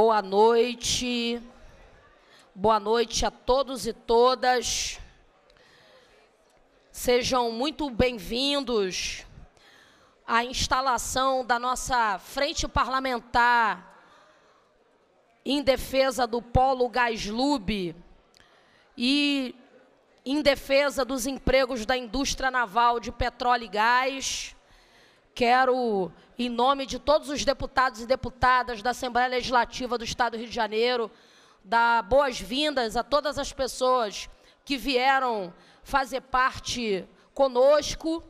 Boa noite. Boa noite a todos e todas. Sejam muito bem-vindos à instalação da nossa frente parlamentar em defesa do Polo gaslube e em defesa dos empregos da indústria naval de petróleo e gás. Quero, em nome de todos os deputados e deputadas da Assembleia Legislativa do Estado do Rio de Janeiro, dar boas-vindas a todas as pessoas que vieram fazer parte conosco.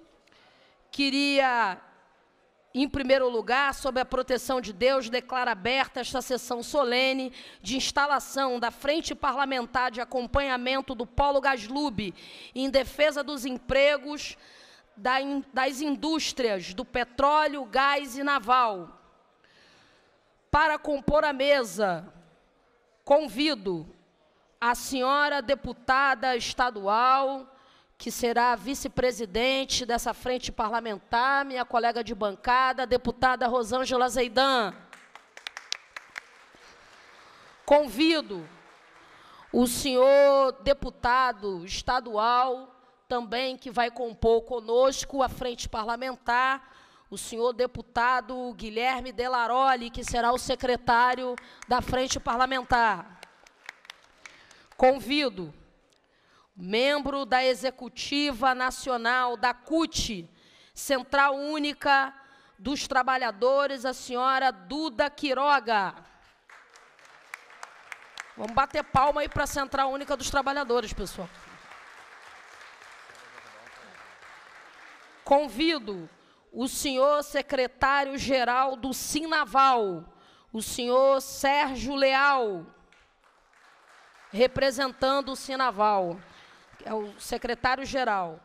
Queria, em primeiro lugar, sob a proteção de Deus, declarar aberta esta sessão solene de instalação da Frente Parlamentar de Acompanhamento do Polo Gaslub em defesa dos empregos das indústrias do petróleo, gás e naval. Para compor a mesa, convido a senhora deputada estadual, que será vice-presidente dessa frente parlamentar, minha colega de bancada, deputada Rosângela Zeidan. Convido o senhor deputado estadual também que vai compor conosco a frente parlamentar, o senhor deputado Guilherme Delaroli, que será o secretário da frente parlamentar. Convido membro da Executiva Nacional da CUT, Central Única dos Trabalhadores, a senhora Duda Quiroga. Vamos bater palma aí para a Central Única dos Trabalhadores, pessoal. convido o senhor secretário-geral do Sinaval, o senhor Sérgio Leal, representando o Sinaval, é o secretário-geral.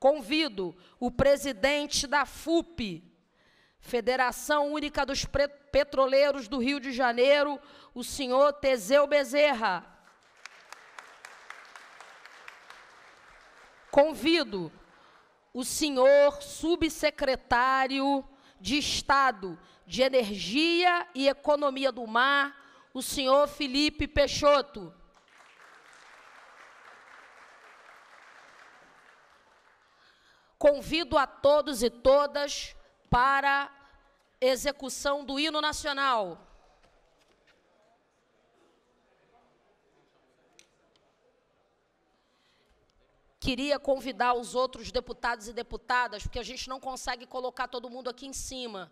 Convido o presidente da FUP, Federação Única dos Petroleiros do Rio de Janeiro, o senhor Teseu Bezerra. Convido o senhor subsecretário de Estado de Energia e Economia do Mar, o senhor Felipe Peixoto. Convido a todos e todas para execução do hino nacional. queria convidar os outros deputados e deputadas, porque a gente não consegue colocar todo mundo aqui em cima.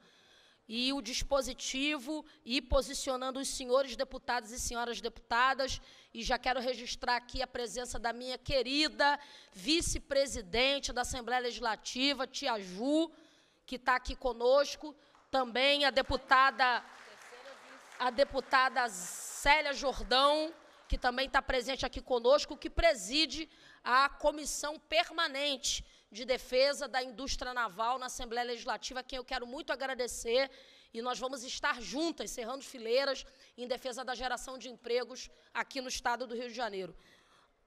E o dispositivo e posicionando os senhores deputados e senhoras deputadas, e já quero registrar aqui a presença da minha querida vice-presidente da Assembleia Legislativa, Tia Ju, que está aqui conosco, também a deputada a deputada Célia Jordão, que também está presente aqui conosco, que preside à Comissão Permanente de Defesa da Indústria Naval na Assembleia Legislativa, a quem eu quero muito agradecer. E nós vamos estar juntas, cerrando fileiras, em defesa da geração de empregos aqui no Estado do Rio de Janeiro.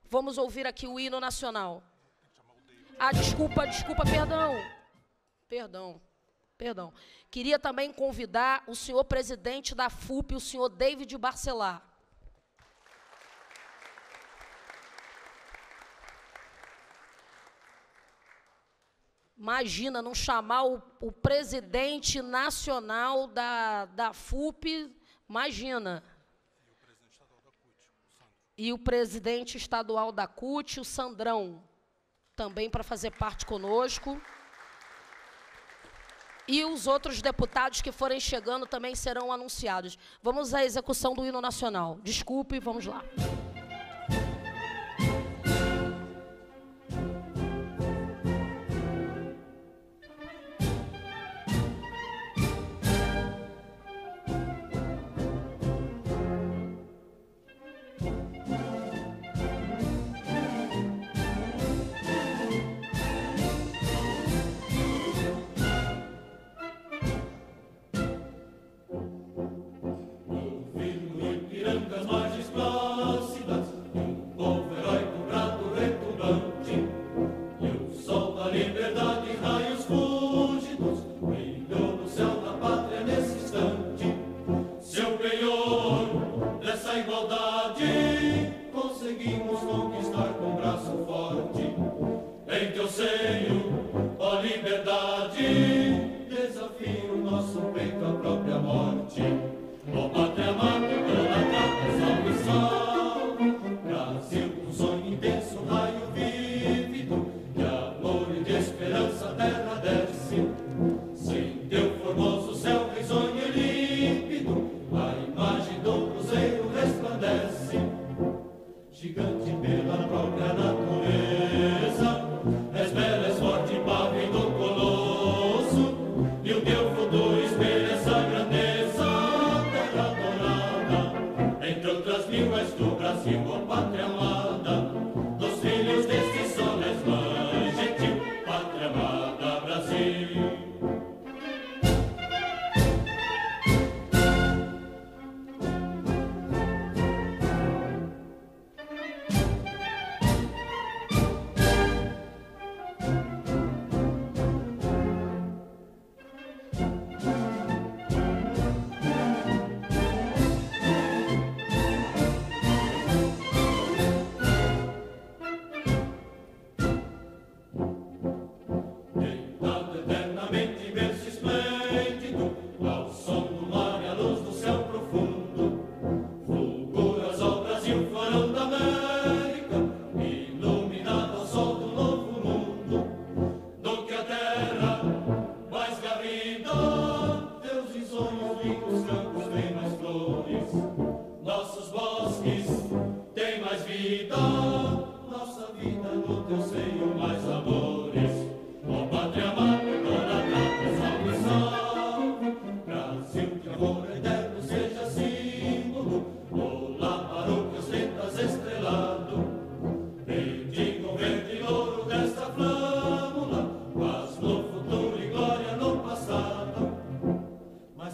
Vamos ouvir aqui o hino nacional. Ah, desculpa, desculpa, perdão. Perdão, perdão. Queria também convidar o senhor presidente da FUP, o senhor David Barcelar, Imagina não chamar o, o presidente nacional da, da FUP, imagina. E o presidente estadual da CUT, o Sandrão, também para fazer parte conosco. E os outros deputados que forem chegando também serão anunciados. Vamos à execução do hino nacional. Desculpe, vamos lá.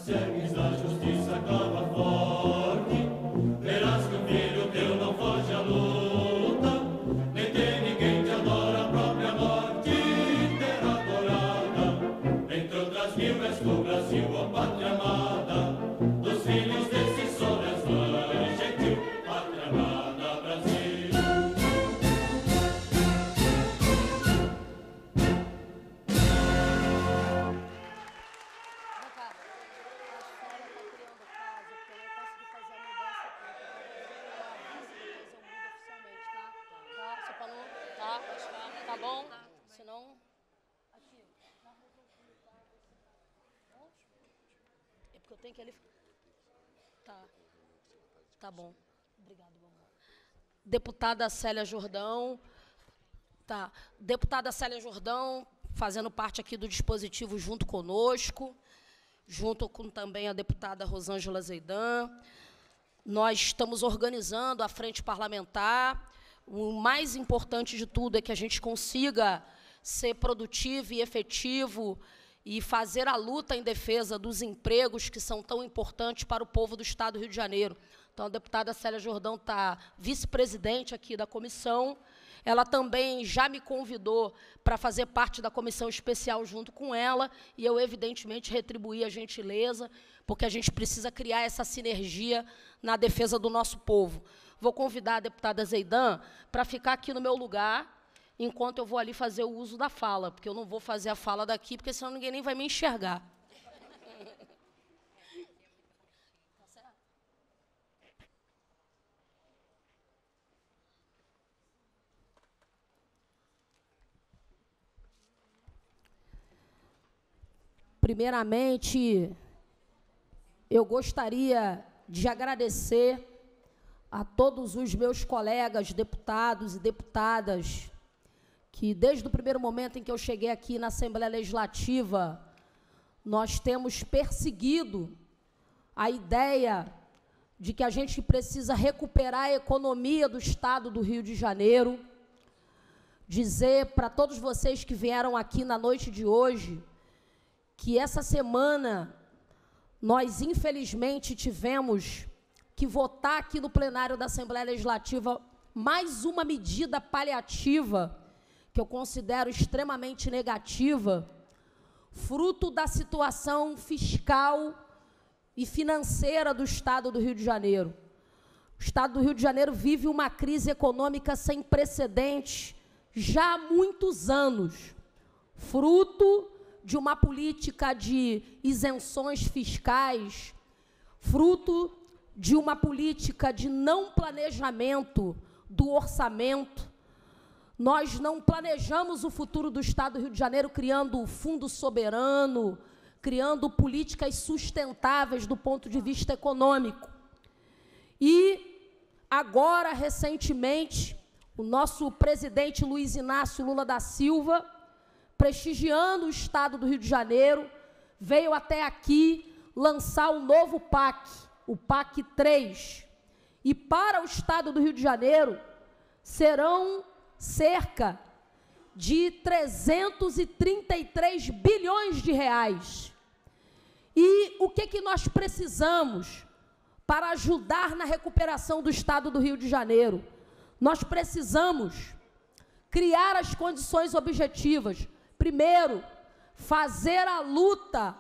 всех, и за justice, tem que ele. Tá. Tá bom. Obrigado, meu Deputada Célia Jordão. Tá. Deputada Célia Jordão, fazendo parte aqui do dispositivo junto conosco, junto com também a deputada Rosângela Zeidan. Nós estamos organizando a frente parlamentar. O mais importante de tudo é que a gente consiga ser produtivo e efetivo e fazer a luta em defesa dos empregos que são tão importantes para o povo do Estado do Rio de Janeiro. Então, a deputada Célia Jordão está vice-presidente aqui da comissão. Ela também já me convidou para fazer parte da comissão especial junto com ela, e eu, evidentemente, retribuí a gentileza, porque a gente precisa criar essa sinergia na defesa do nosso povo. Vou convidar a deputada Zeidan para ficar aqui no meu lugar, enquanto eu vou ali fazer o uso da fala, porque eu não vou fazer a fala daqui, porque senão ninguém nem vai me enxergar. Primeiramente, eu gostaria de agradecer a todos os meus colegas deputados e deputadas que desde o primeiro momento em que eu cheguei aqui na Assembleia Legislativa, nós temos perseguido a ideia de que a gente precisa recuperar a economia do Estado do Rio de Janeiro. Dizer para todos vocês que vieram aqui na noite de hoje que essa semana nós, infelizmente, tivemos que votar aqui no plenário da Assembleia Legislativa mais uma medida paliativa que eu considero extremamente negativa, fruto da situação fiscal e financeira do Estado do Rio de Janeiro. O Estado do Rio de Janeiro vive uma crise econômica sem precedentes já há muitos anos, fruto de uma política de isenções fiscais, fruto de uma política de não planejamento do orçamento, nós não planejamos o futuro do Estado do Rio de Janeiro criando o fundo soberano, criando políticas sustentáveis do ponto de vista econômico. E agora, recentemente, o nosso presidente Luiz Inácio Lula da Silva, prestigiando o Estado do Rio de Janeiro, veio até aqui lançar um novo PAC, o PAC 3. E para o Estado do Rio de Janeiro serão cerca de 333 bilhões de reais. E o que, que nós precisamos para ajudar na recuperação do Estado do Rio de Janeiro? Nós precisamos criar as condições objetivas. Primeiro, fazer a luta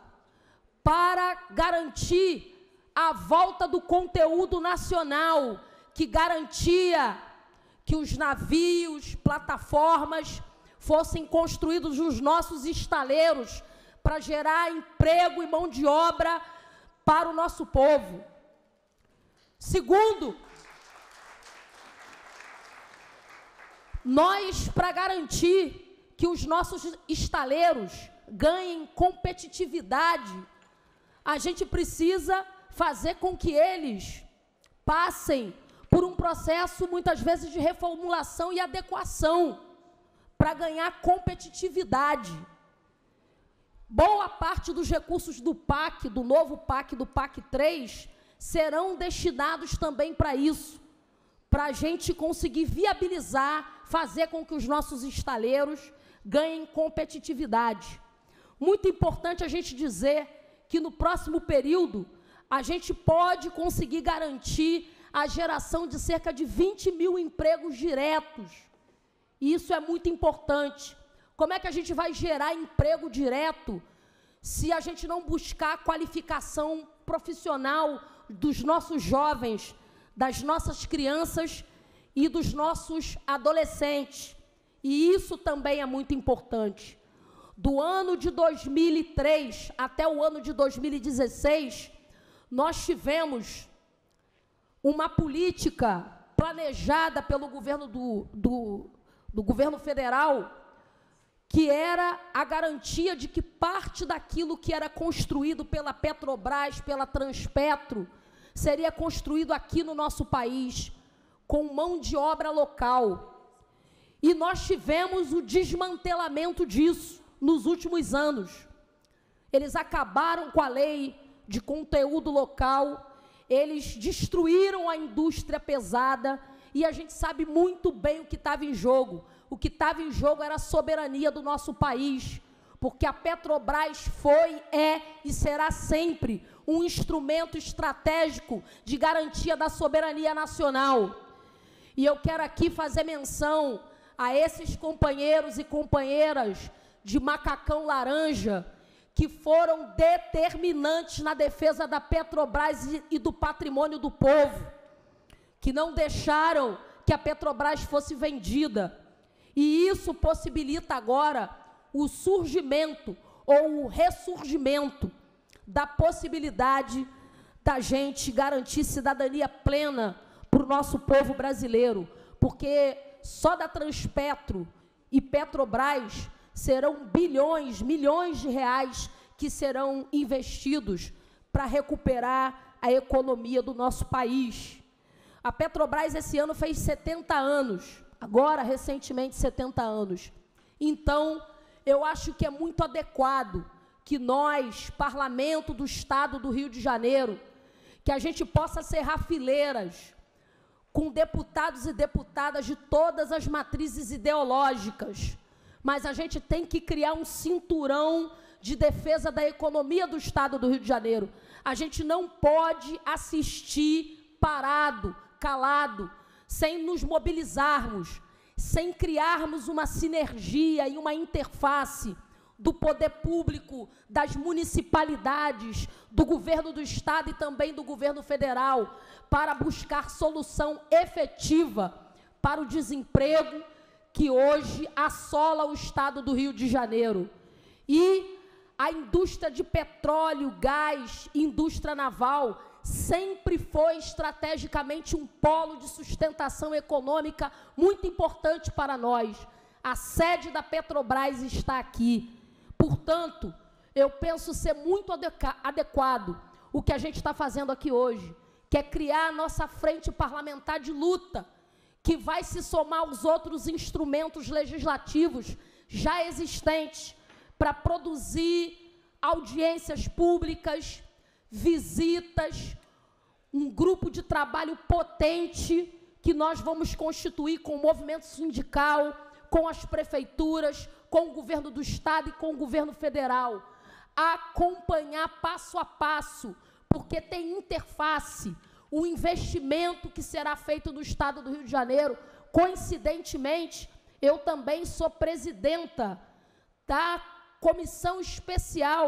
para garantir a volta do conteúdo nacional que garantia que os navios, plataformas fossem construídos nos nossos estaleiros para gerar emprego e mão de obra para o nosso povo. Segundo, nós, para garantir que os nossos estaleiros ganhem competitividade, a gente precisa fazer com que eles passem por um processo muitas vezes de reformulação e adequação para ganhar competitividade. Boa parte dos recursos do PAC, do novo PAC, do PAC 3, serão destinados também para isso, para a gente conseguir viabilizar, fazer com que os nossos estaleiros ganhem competitividade. Muito importante a gente dizer que no próximo período a gente pode conseguir garantir a geração de cerca de 20 mil empregos diretos. E isso é muito importante. Como é que a gente vai gerar emprego direto se a gente não buscar a qualificação profissional dos nossos jovens, das nossas crianças e dos nossos adolescentes? E isso também é muito importante. Do ano de 2003 até o ano de 2016, nós tivemos uma política planejada pelo governo do, do, do governo federal que era a garantia de que parte daquilo que era construído pela Petrobras, pela Transpetro, seria construído aqui no nosso país, com mão de obra local. E nós tivemos o desmantelamento disso nos últimos anos. Eles acabaram com a lei de conteúdo local, eles destruíram a indústria pesada e a gente sabe muito bem o que estava em jogo. O que estava em jogo era a soberania do nosso país, porque a Petrobras foi, é e será sempre um instrumento estratégico de garantia da soberania nacional. E eu quero aqui fazer menção a esses companheiros e companheiras de macacão laranja que foram determinantes na defesa da Petrobras e do patrimônio do povo, que não deixaram que a Petrobras fosse vendida. E isso possibilita agora o surgimento ou o ressurgimento da possibilidade da gente garantir cidadania plena para o nosso povo brasileiro, porque só da Transpetro e Petrobras serão bilhões, milhões de reais que serão investidos para recuperar a economia do nosso país. A Petrobras esse ano fez 70 anos, agora recentemente 70 anos. Então, eu acho que é muito adequado que nós, parlamento do estado do Rio de Janeiro, que a gente possa serrar fileiras com deputados e deputadas de todas as matrizes ideológicas mas a gente tem que criar um cinturão de defesa da economia do Estado do Rio de Janeiro. A gente não pode assistir parado, calado, sem nos mobilizarmos, sem criarmos uma sinergia e uma interface do poder público, das municipalidades, do governo do Estado e também do governo federal, para buscar solução efetiva para o desemprego que hoje assola o estado do Rio de Janeiro. E a indústria de petróleo, gás, indústria naval sempre foi estrategicamente um polo de sustentação econômica muito importante para nós. A sede da Petrobras está aqui. Portanto, eu penso ser muito adequado o que a gente está fazendo aqui hoje, que é criar a nossa frente parlamentar de luta que vai se somar aos outros instrumentos legislativos já existentes para produzir audiências públicas, visitas, um grupo de trabalho potente que nós vamos constituir com o movimento sindical, com as prefeituras, com o governo do Estado e com o governo federal. Acompanhar passo a passo, porque tem interface o investimento que será feito no estado do Rio de Janeiro. Coincidentemente, eu também sou presidenta da comissão especial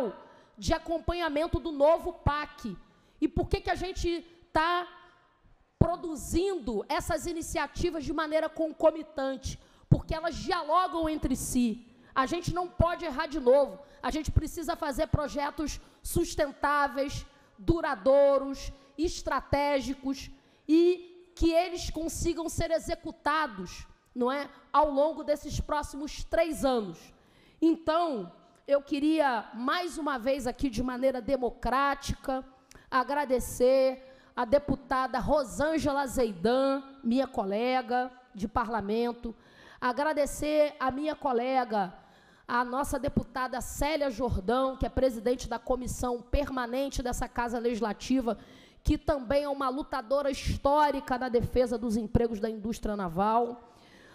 de acompanhamento do novo PAC. E por que, que a gente está produzindo essas iniciativas de maneira concomitante? Porque elas dialogam entre si. A gente não pode errar de novo. A gente precisa fazer projetos sustentáveis, duradouros, estratégicos e que eles consigam ser executados, não é, ao longo desses próximos três anos. Então, eu queria mais uma vez aqui de maneira democrática agradecer a deputada Rosângela Zeidan, minha colega de parlamento, agradecer a minha colega, a nossa deputada Célia Jordão, que é presidente da comissão permanente dessa Casa Legislativa que também é uma lutadora histórica na defesa dos empregos da indústria naval.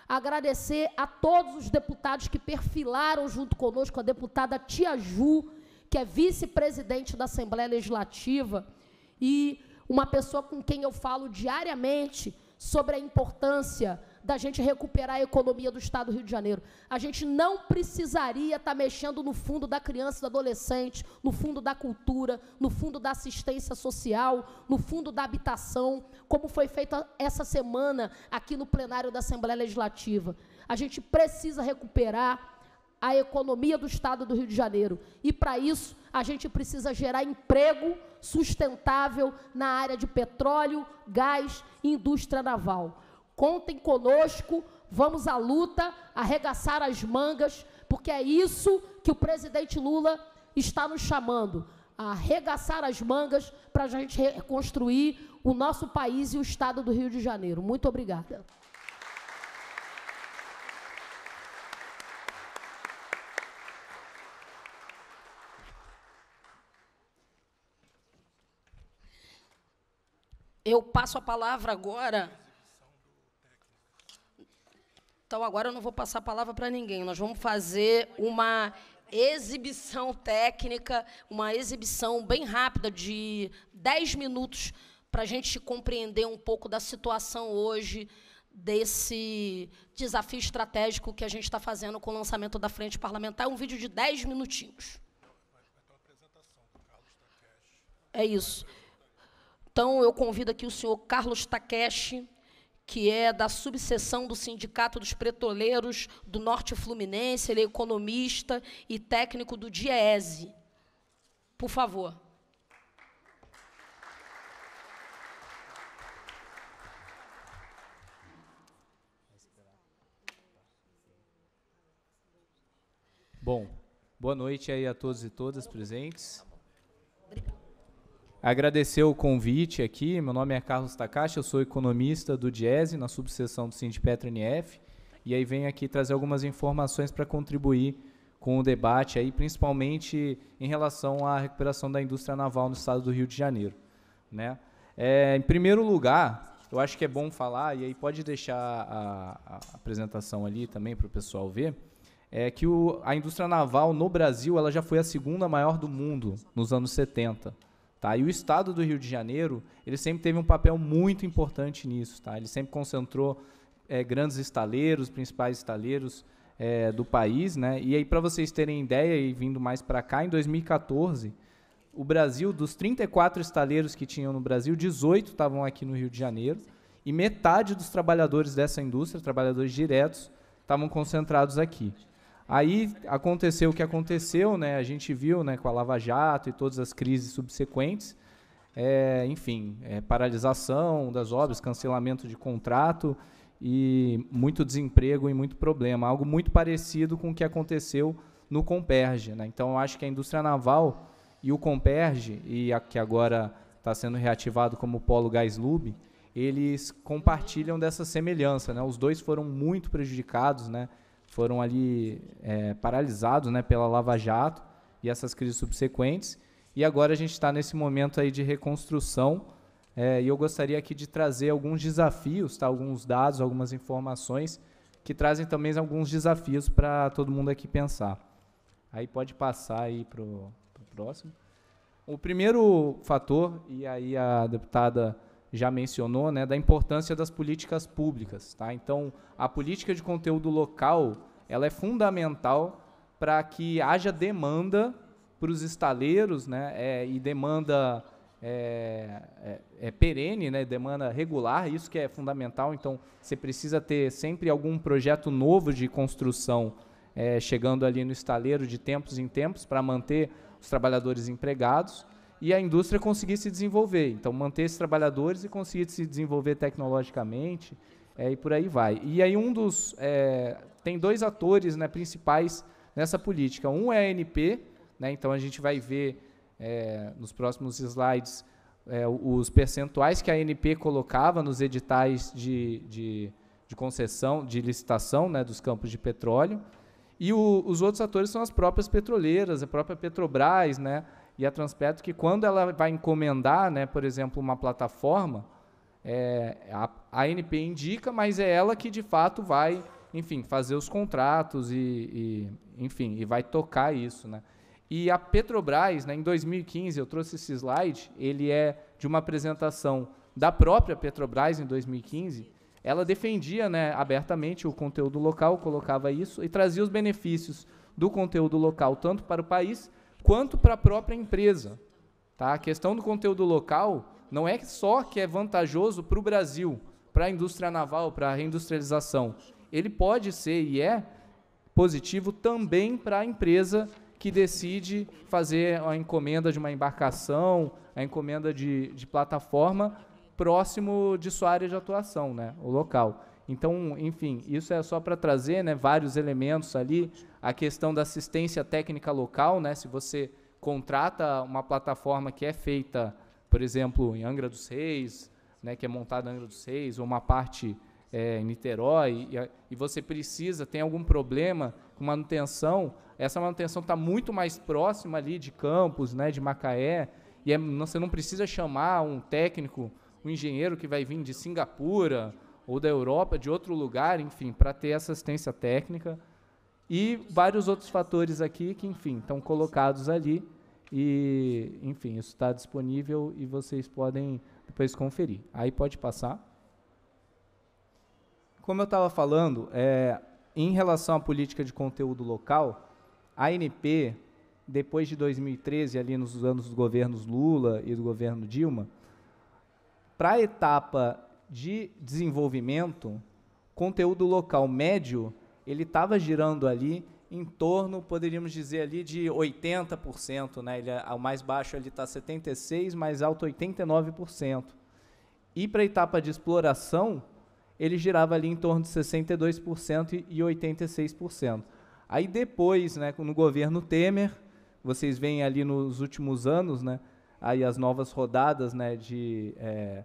Agradecer a todos os deputados que perfilaram junto conosco, a deputada Tia Ju, que é vice-presidente da Assembleia Legislativa e uma pessoa com quem eu falo diariamente sobre a importância da gente recuperar a economia do Estado do Rio de Janeiro. A gente não precisaria estar tá mexendo no fundo da criança e do adolescente, no fundo da cultura, no fundo da assistência social, no fundo da habitação, como foi feito essa semana aqui no plenário da Assembleia Legislativa. A gente precisa recuperar a economia do Estado do Rio de Janeiro. E, para isso, a gente precisa gerar emprego sustentável na área de petróleo, gás e indústria naval. Contem conosco, vamos à luta, arregaçar as mangas, porque é isso que o presidente Lula está nos chamando a arregaçar as mangas para a gente reconstruir o nosso país e o estado do Rio de Janeiro. Muito obrigada. Eu passo a palavra agora então agora eu não vou passar a palavra para ninguém. Nós vamos fazer uma exibição técnica, uma exibição bem rápida de 10 minutos para a gente compreender um pouco da situação hoje desse desafio estratégico que a gente está fazendo com o lançamento da frente parlamentar. É um vídeo de 10 minutinhos. É isso. Então, eu convido aqui o senhor Carlos Takeshi que é da subseção do Sindicato dos Pretoleiros do Norte Fluminense, ele é economista e técnico do DIEESE. Por favor. Bom, boa noite aí a todos e todas presentes agradecer o convite aqui. Meu nome é Carlos Takashi, eu sou economista do Diese na subseção do Sindipetro NF. E aí venho aqui trazer algumas informações para contribuir com o debate aí, principalmente em relação à recuperação da indústria naval no estado do Rio de Janeiro. Né? É, em primeiro lugar, eu acho que é bom falar, e aí pode deixar a, a apresentação ali também para o pessoal ver, é que o, a indústria naval no Brasil ela já foi a segunda maior do mundo nos anos 70. Tá? E o Estado do Rio de Janeiro, ele sempre teve um papel muito importante nisso. Tá? Ele sempre concentrou é, grandes estaleiros, principais estaleiros é, do país. Né? E aí, para vocês terem ideia, e vindo mais para cá, em 2014, o Brasil, dos 34 estaleiros que tinham no Brasil, 18 estavam aqui no Rio de Janeiro. E metade dos trabalhadores dessa indústria, trabalhadores diretos, estavam concentrados aqui. Aí aconteceu o que aconteceu, né? A gente viu, né, com a Lava Jato e todas as crises subsequentes, é, enfim, é, paralisação das obras, cancelamento de contrato e muito desemprego e muito problema, algo muito parecido com o que aconteceu no Comperge, né? Então, eu acho que a indústria naval e o Comperge e a, que agora está sendo reativado como Polo Gás Lube, eles compartilham dessa semelhança, né? Os dois foram muito prejudicados, né? foram ali é, paralisados né, pela Lava Jato e essas crises subsequentes. E agora a gente está nesse momento aí de reconstrução. É, e eu gostaria aqui de trazer alguns desafios, tá? alguns dados, algumas informações que trazem também alguns desafios para todo mundo aqui pensar. Aí pode passar aí para o próximo. O primeiro fator, e aí a deputada já mencionou, né, da importância das políticas públicas. Tá? Então, a política de conteúdo local ela é fundamental para que haja demanda para os estaleiros né, é, e demanda é, é, é, perene, né, demanda regular, isso que é fundamental. Então, você precisa ter sempre algum projeto novo de construção é, chegando ali no estaleiro de tempos em tempos para manter os trabalhadores empregados e a indústria conseguir se desenvolver. Então, manter esses trabalhadores e conseguir se desenvolver tecnologicamente é, e por aí vai. E aí, um dos. É, tem dois atores né, principais nessa política. Um é a ANP, né, então a gente vai ver é, nos próximos slides é, os percentuais que a ANP colocava nos editais de, de, de concessão, de licitação né, dos campos de petróleo. E o, os outros atores são as próprias petroleiras, a própria Petrobras, né? e a Transpetro que quando ela vai encomendar, né, por exemplo, uma plataforma, é, a, ANP indica, mas é ela que de fato vai, enfim, fazer os contratos e, e enfim, e vai tocar isso, né? E a Petrobras, né, em 2015, eu trouxe esse slide, ele é de uma apresentação da própria Petrobras em 2015, ela defendia né, abertamente o conteúdo local, colocava isso e trazia os benefícios do conteúdo local tanto para o país quanto para a própria empresa. Tá? A questão do conteúdo local não é só que é vantajoso para o Brasil, para a indústria naval, para a reindustrialização. Ele pode ser e é positivo também para a empresa que decide fazer a encomenda de uma embarcação, a encomenda de, de plataforma próximo de sua área de atuação, né? o local. Então, enfim, isso é só para trazer né, vários elementos ali. A questão da assistência técnica local, né, se você contrata uma plataforma que é feita, por exemplo, em Angra dos Reis, né, que é montada em Angra dos Reis, ou uma parte é, em Niterói, e, e, você precisa, tem algum problema com manutenção, essa manutenção está muito mais próxima ali de Campos, né, de Macaé, e é, você não precisa chamar um técnico, um engenheiro que vai vir de Singapura, ou da Europa, de outro lugar, enfim, para ter essa assistência técnica e vários outros fatores aqui que, enfim, estão colocados ali e, enfim, isso está disponível e vocês podem depois conferir. Aí pode passar. Como eu estava falando, é, em relação à política de conteúdo local, a ANP, depois de 2013, ali nos anos dos governos Lula e do governo Dilma, para a etapa de desenvolvimento, conteúdo local médio, ele estava girando ali em torno, poderíamos dizer ali, de 80%. Né? Ele, é, o mais baixo ali está 76%, mais alto 89%. E para a etapa de exploração, ele girava ali em torno de 62% e 86%. Aí depois, né, no governo Temer, vocês veem ali nos últimos anos, né, aí as novas rodadas né, de é,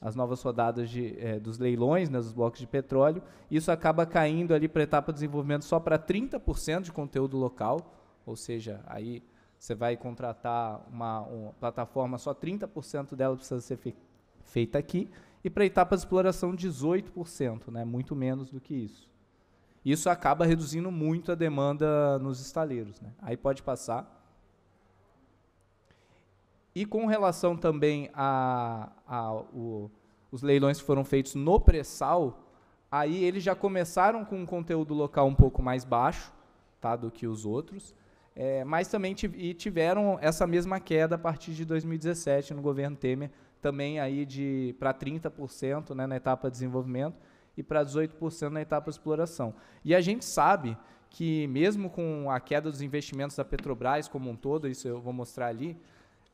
as novas rodadas de, eh, dos leilões, né, dos blocos de petróleo. Isso acaba caindo ali para a etapa de desenvolvimento só para 30% de conteúdo local, ou seja, aí você vai contratar uma, uma plataforma, só 30% dela precisa ser fe feita aqui, e para a etapa de exploração 18%, né, muito menos do que isso. Isso acaba reduzindo muito a demanda nos estaleiros. Né? Aí pode passar e com relação também a, a o, os leilões que foram feitos no pré-sal, aí eles já começaram com um conteúdo local um pouco mais baixo tá, do que os outros, é, mas também tiveram essa mesma queda a partir de 2017 no governo Temer, também aí de para 30% né, na etapa de desenvolvimento e para 18% na etapa de exploração. E a gente sabe que mesmo com a queda dos investimentos da Petrobras como um todo, isso eu vou mostrar ali,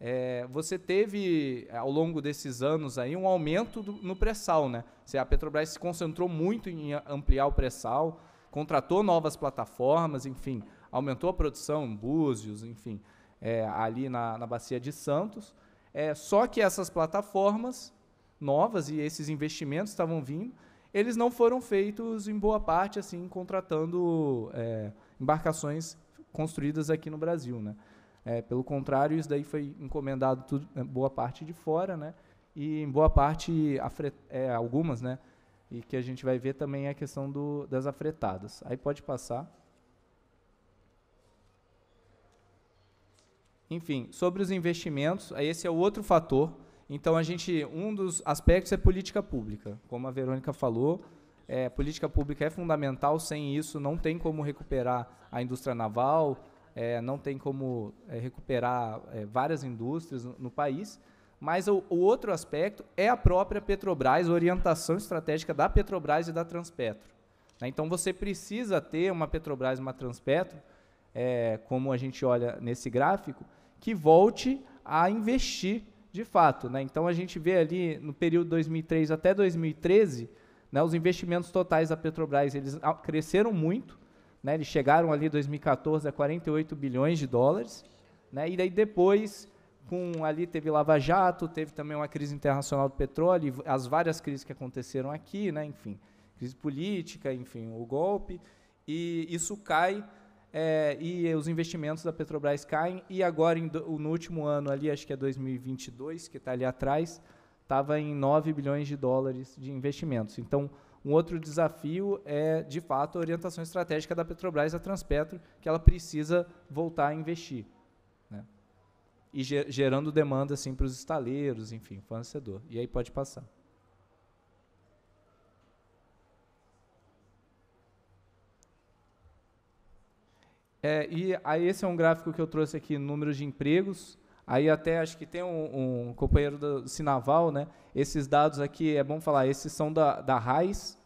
é, você teve, é, ao longo desses anos, aí, um aumento do, no pré-sal. Né? A Petrobras se concentrou muito em ampliar o pré-sal, contratou novas plataformas, enfim, aumentou a produção em Búzios, enfim, é, ali na, na Bacia de Santos. É, só que essas plataformas novas e esses investimentos estavam vindo, eles não foram feitos em boa parte assim contratando é, embarcações construídas aqui no Brasil, né? É, pelo contrário, isso daí foi encomendado tudo, né, boa parte de fora, né? E em boa parte, é, algumas, né? E que a gente vai ver também é a questão do, das afretadas. Aí pode passar. Enfim, sobre os investimentos, esse é o outro fator. Então, a gente, um dos aspectos é política pública. Como a Verônica falou, é, política pública é fundamental, sem isso não tem como recuperar a indústria naval, é, não tem como é, recuperar é, várias indústrias no, no país. Mas o, o, outro aspecto é a própria Petrobras, orientação estratégica da Petrobras e da Transpetro. Né? Então você precisa ter uma Petrobras e uma Transpetro, é, como a gente olha nesse gráfico, que volte a investir de fato. Né? Então a gente vê ali no período 2003 até 2013, né, os investimentos totais da Petrobras eles cresceram muito, né, eles chegaram ali em 2014 a 48 bilhões de dólares, né, e daí depois, com ali teve Lava Jato, teve também uma crise internacional do petróleo, as várias crises que aconteceram aqui, né, enfim, crise política, enfim, o golpe, e isso cai é, e os investimentos da Petrobras caem, e agora do, no último ano ali, acho que é 2022, que está ali atrás, estava em 9 bilhões de dólares de investimentos. Então, um outro desafio é, de fato, a orientação estratégica da Petrobras a Transpetro, que ela precisa voltar a investir. Né? E gerando demanda assim, para os estaleiros, enfim, fornecedor. E aí pode passar. É, e aí esse é um gráfico que eu trouxe aqui, números de empregos. Aí até acho que tem um, um companheiro do Sinaval, né? Esses dados aqui, é bom falar, esses são da, da RAIS,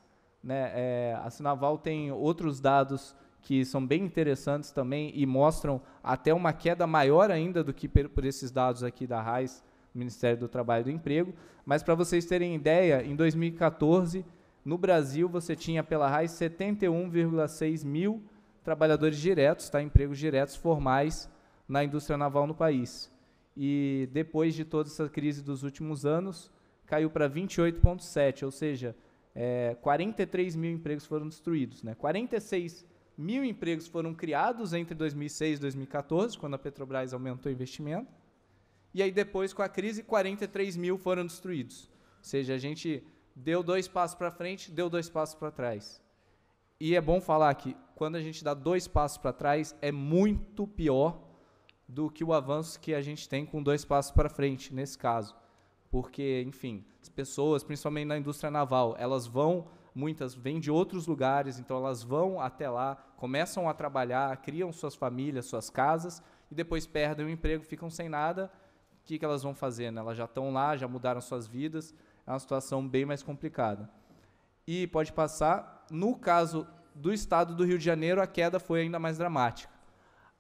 né? É, a Sinaval tem outros dados que são bem interessantes também e mostram até uma queda maior ainda do que por, por esses dados aqui da RAIS, Ministério do Trabalho e do Emprego. Mas para vocês terem ideia, em 2014, no Brasil, você tinha pela RAIS 71,6 mil trabalhadores diretos, tá? empregos diretos formais na indústria naval no país e depois de toda essa crise dos últimos anos, caiu para 28,7, ou seja, é, 43 mil empregos foram destruídos. Né? 46 mil empregos foram criados entre 2006 e 2014, quando a Petrobras aumentou o investimento, e aí depois, com a crise, 43 mil foram destruídos. Ou seja, a gente deu dois passos para frente, deu dois passos para trás. E é bom falar que quando a gente dá dois passos para trás, é muito pior do que o avanço que a gente tem com dois passos para frente, nesse caso. Porque, enfim, as pessoas, principalmente na indústria naval, elas vão, muitas vêm de outros lugares, então elas vão até lá, começam a trabalhar, criam suas famílias, suas casas, e depois perdem o emprego, ficam sem nada. O que, que elas vão fazer? Né? Elas já estão lá, já mudaram suas vidas, é uma situação bem mais complicada. E pode passar, no caso do estado do Rio de Janeiro, a queda foi ainda mais dramática.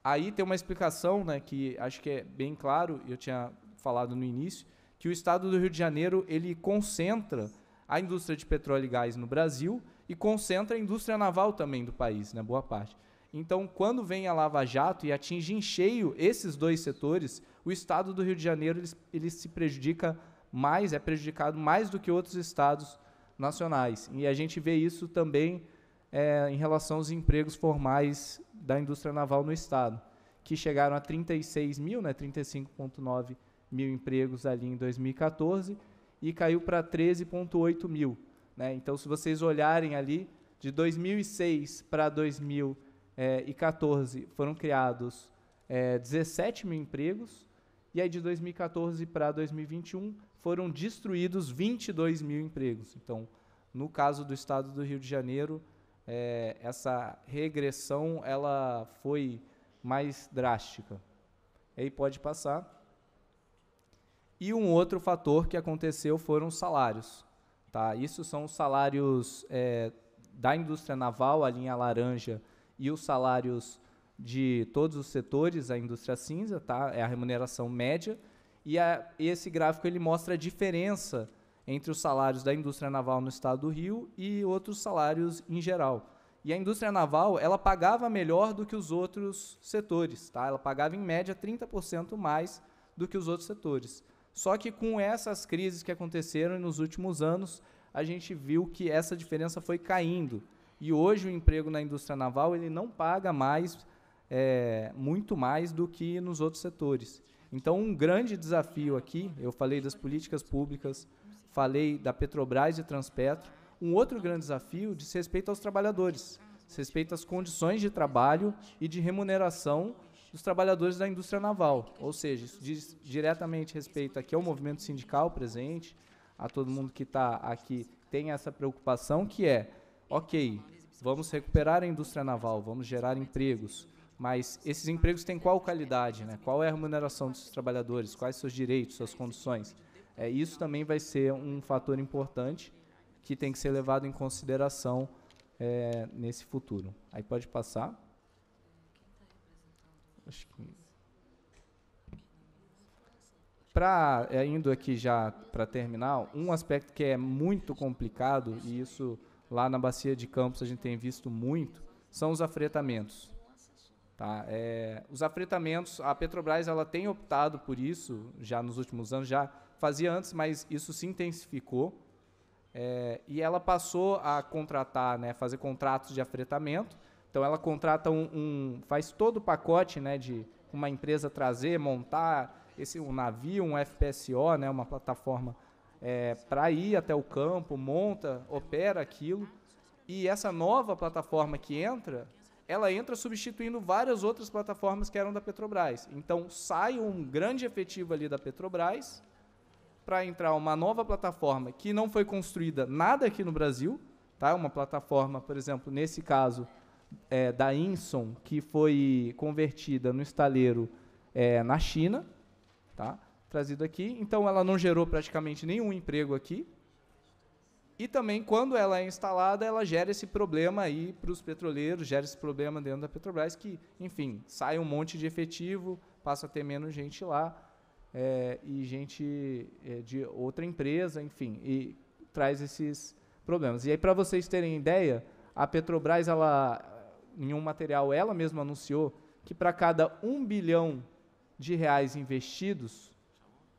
Aí tem uma explicação, né, que acho que é bem claro, eu tinha falado no início, que o estado do Rio de Janeiro, ele concentra a indústria de petróleo e gás no Brasil e concentra a indústria naval também do país, né, boa parte. Então, quando vem a Lava Jato e atinge em cheio esses dois setores, o estado do Rio de Janeiro ele, ele se prejudica mais, é prejudicado mais do que outros estados nacionais. E a gente vê isso também é, em relação aos empregos formais da indústria naval no Estado, que chegaram a 36 mil, né, 35,9 mil empregos ali em 2014, e caiu para 13,8 mil. Né? Então, se vocês olharem ali, de 2006 para 2014 foram criados é, 17 mil empregos, e aí de 2014 para 2021 foram destruídos 22 mil empregos. Então, no caso do estado do Rio de Janeiro, é, essa regressão ela foi mais drástica. Aí pode passar. E um outro fator que aconteceu foram os salários. Tá? Isso são os salários é, da indústria naval, a linha laranja, e os salários de todos os setores, a indústria cinza, tá? é a remuneração média. E a, esse gráfico ele mostra a diferença entre os salários da indústria naval no estado do Rio e outros salários em geral. E a indústria naval, ela pagava melhor do que os outros setores, tá? Ela pagava em média 30% mais do que os outros setores. Só que com essas crises que aconteceram nos últimos anos, a gente viu que essa diferença foi caindo. E hoje o emprego na indústria naval, ele não paga mais é, muito mais do que nos outros setores. Então, um grande desafio aqui, eu falei das políticas públicas, falei da Petrobras e Transpetro. Um outro grande desafio diz respeito aos trabalhadores, diz respeito às condições de trabalho e de remuneração dos trabalhadores da indústria naval. Ou seja, isso diz diretamente respeito aqui ao movimento sindical presente, a todo mundo que está aqui tem essa preocupação que é, ok, vamos recuperar a indústria naval, vamos gerar empregos, mas esses empregos têm qual qualidade, né? Qual é a remuneração desses trabalhadores? Quais seus direitos, suas condições? É, isso também vai ser um fator importante que tem que ser levado em consideração é, nesse futuro. Aí pode passar. Acho que... Pra, é, indo aqui já para terminar, um aspecto que é muito complicado, e isso lá na Bacia de Campos a gente tem visto muito, são os afretamentos. Tá? É, os afretamentos, a Petrobras ela tem optado por isso já nos últimos anos, já fazia antes, mas isso se intensificou. É, e ela passou a contratar, né, fazer contratos de afretamento. Então ela contrata um, um, faz todo o pacote, né, de uma empresa trazer, montar esse um navio, um FPSO, né, uma plataforma é, para ir até o campo, monta, opera aquilo. E essa nova plataforma que entra, ela entra substituindo várias outras plataformas que eram da Petrobras. Então sai um grande efetivo ali da Petrobras para entrar uma nova plataforma que não foi construída nada aqui no Brasil, tá? Uma plataforma, por exemplo, nesse caso é, da Inson, que foi convertida no estaleiro é, na China, tá? Trazido aqui. Então, ela não gerou praticamente nenhum emprego aqui. E também, quando ela é instalada, ela gera esse problema aí para os petroleiros, gera esse problema dentro da Petrobras, que, enfim, sai um monte de efetivo, passa a ter menos gente lá, é, e gente é, de outra empresa, enfim, e traz esses problemas. E aí, para vocês terem ideia, a Petrobras, ela, em um material, ela mesma anunciou que para cada um bilhão de reais investidos,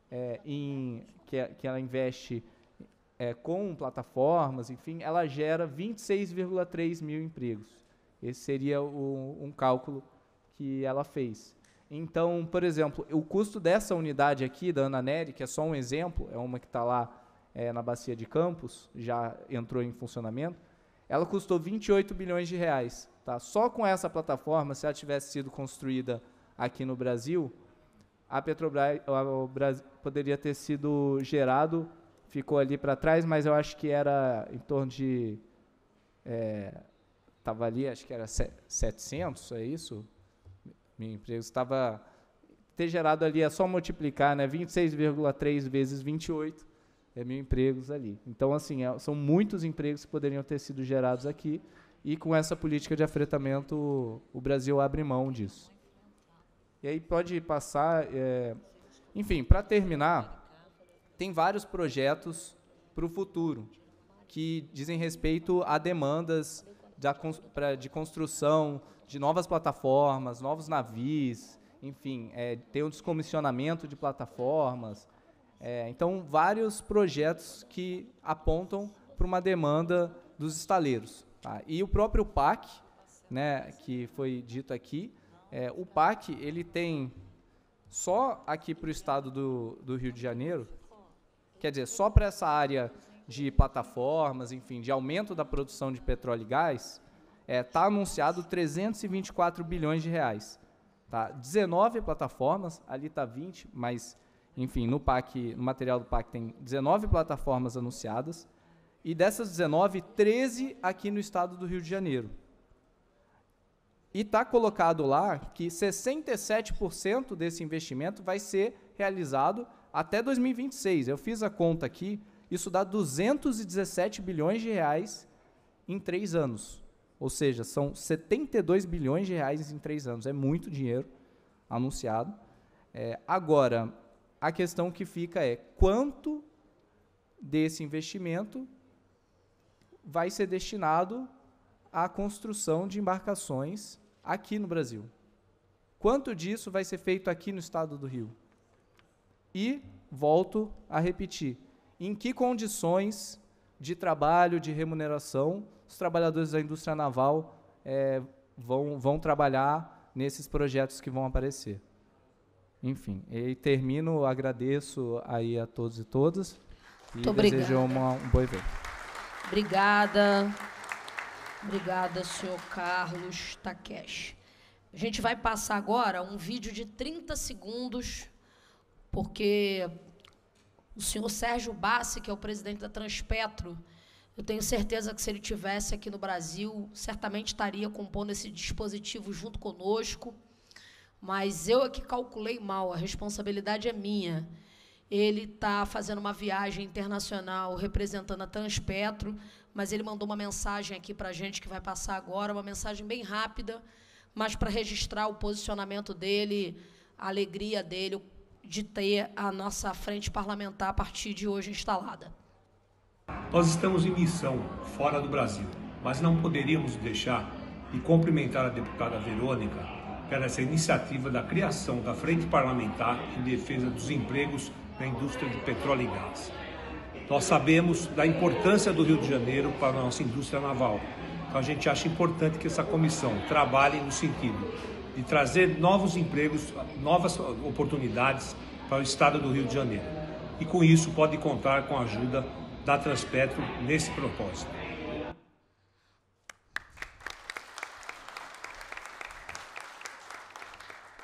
é, em, que, que ela investe é, com plataformas, enfim, ela gera 26,3 mil empregos. Esse seria o, um cálculo que ela fez. Então, por exemplo, o custo dessa unidade aqui, da Ana Nery, que é só um exemplo, é uma que está lá é, na bacia de Campos, já entrou em funcionamento, ela custou 28 bilhões de reais. Tá? Só com essa plataforma, se ela tivesse sido construída aqui no Brasil, a Petrobras poderia ter sido gerado, ficou ali para trás, mas eu acho que era em torno de... Estava é, ali, acho que era 700, é isso? Minha empregos estava ter gerado ali, é só multiplicar, né? 26,3 vezes 28 é mil empregos ali. Então, assim, é, são muitos empregos que poderiam ter sido gerados aqui. E com essa política de afretamento, o Brasil abre mão disso. E aí pode passar. É, enfim, para terminar, tem vários projetos para o futuro que dizem respeito a demandas da, pra, de construção, de novas plataformas, novos navios, enfim, é, tem um descomissionamento de plataformas. É, então, vários projetos que apontam para uma demanda dos estaleiros. Tá? E o próprio PAC, né, que foi dito aqui, é, o PAC ele tem só aqui para o estado do, do Rio de Janeiro, quer dizer, só para essa área de plataformas, enfim, de aumento da produção de petróleo e gás, está é, tá anunciado 324 bilhões de reais. Tá? 19 plataformas, ali está 20, mas, enfim, no PAC, no material do PAC tem 19 plataformas anunciadas, e dessas 19, 13 aqui no estado do Rio de Janeiro. E está colocado lá que 67% desse investimento vai ser realizado até 2026. Eu fiz a conta aqui, isso dá 217 bilhões de reais em três anos. Ou seja, são 72 bilhões de reais em três anos. É muito dinheiro anunciado. É, agora, a questão que fica é quanto desse investimento vai ser destinado à construção de embarcações aqui no Brasil. Quanto disso vai ser feito aqui no estado do Rio? E volto a repetir: em que condições de trabalho, de remuneração os trabalhadores da indústria naval é, vão, vão trabalhar nesses projetos que vão aparecer. Enfim, e termino, agradeço aí a todos e todas. E Tô desejo uma, um bom evento. Obrigada. Obrigada, senhor Carlos Takeshi. A gente vai passar agora um vídeo de 30 segundos, porque o senhor Sérgio Bassi, que é o presidente da Transpetro, eu tenho certeza que se ele tivesse aqui no Brasil, certamente estaria compondo esse dispositivo junto conosco. Mas eu é que calculei mal, a responsabilidade é minha. Ele está fazendo uma viagem internacional representando a Transpetro, mas ele mandou uma mensagem aqui para a gente que vai passar agora, uma mensagem bem rápida, mas para registrar o posicionamento dele, a alegria dele de ter a nossa frente parlamentar a partir de hoje instalada. Nós estamos em missão fora do Brasil, mas não poderíamos deixar de cumprimentar a deputada Verônica pela essa iniciativa da criação da Frente Parlamentar em defesa dos empregos na indústria de petróleo e gás. Nós sabemos da importância do Rio de Janeiro para a nossa indústria naval. Então a gente acha importante que essa comissão trabalhe no sentido de trazer novos empregos, novas oportunidades para o estado do Rio de Janeiro. E com isso pode contar com a ajuda da tá Transpetro nesse propósito.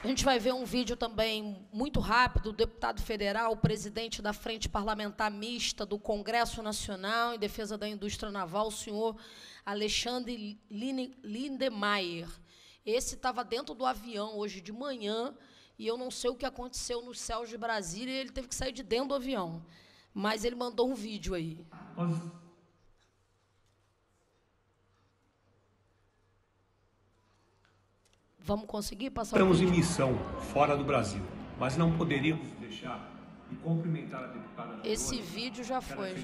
A gente vai ver um vídeo também muito rápido do deputado federal, presidente da Frente Parlamentar Mista do Congresso Nacional em Defesa da Indústria Naval, o senhor Alexandre Lindemeyer. Esse estava dentro do avião hoje de manhã e eu não sei o que aconteceu nos céus de Brasília e ele teve que sair de dentro do avião. Mas ele mandou um vídeo aí. Vamos conseguir passar Estamos em missão, fora do Brasil. Mas não poderíamos deixar de cumprimentar a deputada. Esse vídeo já foi.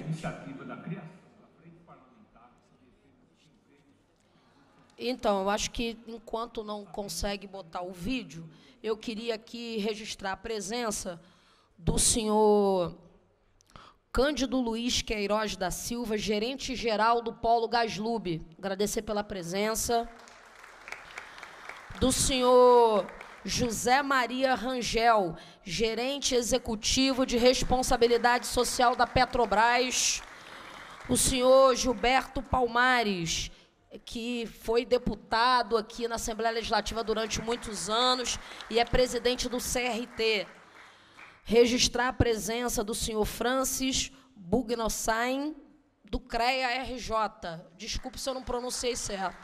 Então, eu acho que enquanto não consegue botar o vídeo, eu queria aqui registrar a presença do senhor Cândido Luiz Queiroz da Silva, gerente-geral do Polo Gaslube. Agradecer pela presença. Do senhor José Maria Rangel, gerente executivo de responsabilidade social da Petrobras. O senhor Gilberto Palmares, que foi deputado aqui na Assembleia Legislativa durante muitos anos e é presidente do CRT registrar a presença do senhor Francis Bugnossain, do CREA RJ. Desculpe se eu não pronunciei certo.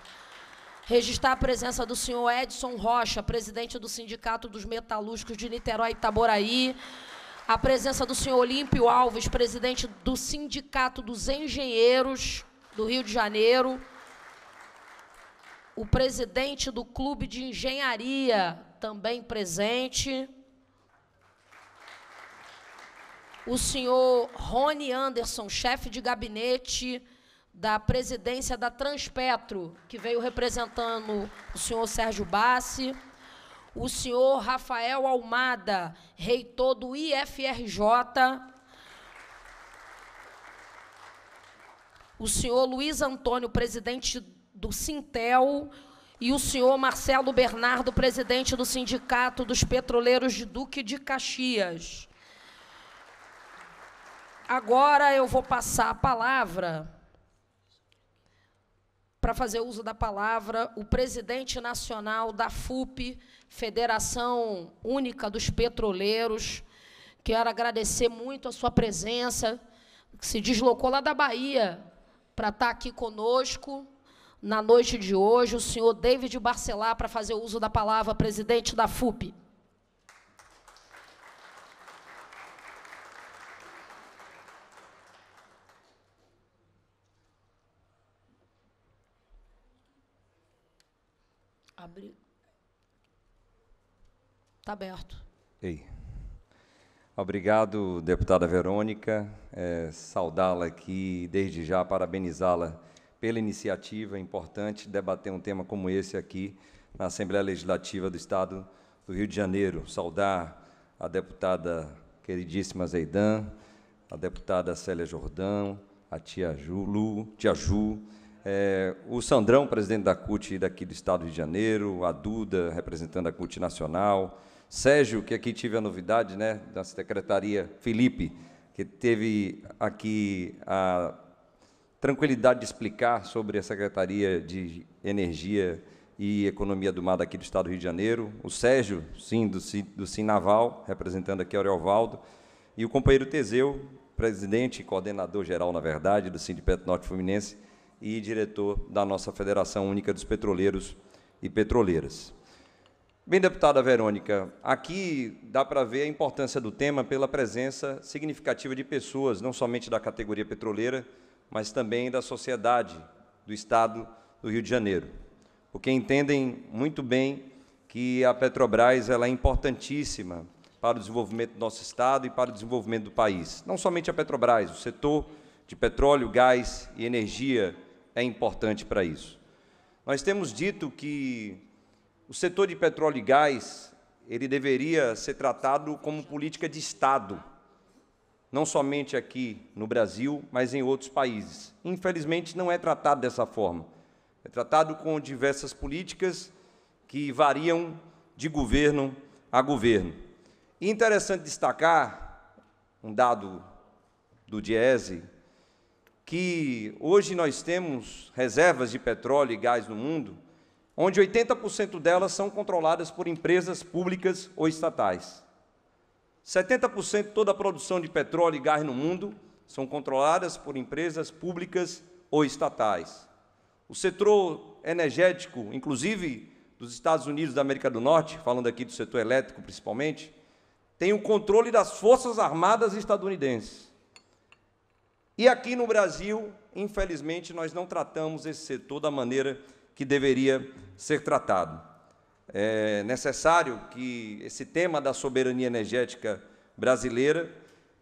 Registrar a presença do senhor Edson Rocha, presidente do Sindicato dos Metalúrgicos de Niterói e Itaboraí. A presença do senhor Olímpio Alves, presidente do Sindicato dos Engenheiros do Rio de Janeiro. O presidente do Clube de Engenharia, também presente. o senhor Rony Anderson, chefe de gabinete da presidência da Transpetro, que veio representando o senhor Sérgio Bassi, o senhor Rafael Almada, reitor do IFRJ, o senhor Luiz Antônio, presidente do Sintel, e o senhor Marcelo Bernardo, presidente do Sindicato dos Petroleiros de Duque de Caxias. Agora eu vou passar a palavra para fazer uso da palavra o presidente nacional da FUP, Federação Única dos Petroleiros. Quero agradecer muito a sua presença, que se deslocou lá da Bahia para estar tá aqui conosco na noite de hoje, o senhor David Barcelar, para fazer uso da palavra, presidente da FUP. abre Está aberto. Ei. Obrigado, deputada Verônica. É, Saudá-la aqui, desde já, parabenizá-la pela iniciativa. É importante debater um tema como esse aqui na Assembleia Legislativa do Estado do Rio de Janeiro. Saudar a deputada queridíssima Zeidan, a deputada Célia Jordão, a tia Ju, Lu, tia Ju é, o Sandrão, presidente da CUT daqui do Estado do Rio de Janeiro, a Duda, representando a CUT Nacional, Sérgio, que aqui tive a novidade, né, da Secretaria, Felipe, que teve aqui a tranquilidade de explicar sobre a Secretaria de Energia e Economia do Mar daqui do Estado do Rio de Janeiro, o Sérgio, sim, do, do Naval, representando aqui Aureovaldo, e o companheiro Teseu, presidente e coordenador geral, na verdade, do Sindicato Norte Fluminense, e diretor da nossa Federação Única dos Petroleiros e Petroleiras. Bem, deputada Verônica, aqui dá para ver a importância do tema pela presença significativa de pessoas, não somente da categoria petroleira, mas também da sociedade do Estado do Rio de Janeiro, porque entendem muito bem que a Petrobras ela é importantíssima para o desenvolvimento do nosso Estado e para o desenvolvimento do país. Não somente a Petrobras, o setor de petróleo, gás e energia é importante para isso. Nós temos dito que o setor de petróleo e gás, ele deveria ser tratado como política de Estado, não somente aqui no Brasil, mas em outros países. Infelizmente, não é tratado dessa forma. É tratado com diversas políticas que variam de governo a governo. E interessante destacar um dado do Diese que hoje nós temos reservas de petróleo e gás no mundo, onde 80% delas são controladas por empresas públicas ou estatais. 70% de toda a produção de petróleo e gás no mundo são controladas por empresas públicas ou estatais. O setor energético, inclusive dos Estados Unidos da América do Norte, falando aqui do setor elétrico principalmente, tem o controle das Forças Armadas estadunidenses. E aqui no Brasil, infelizmente, nós não tratamos esse setor da maneira que deveria ser tratado. É necessário que esse tema da soberania energética brasileira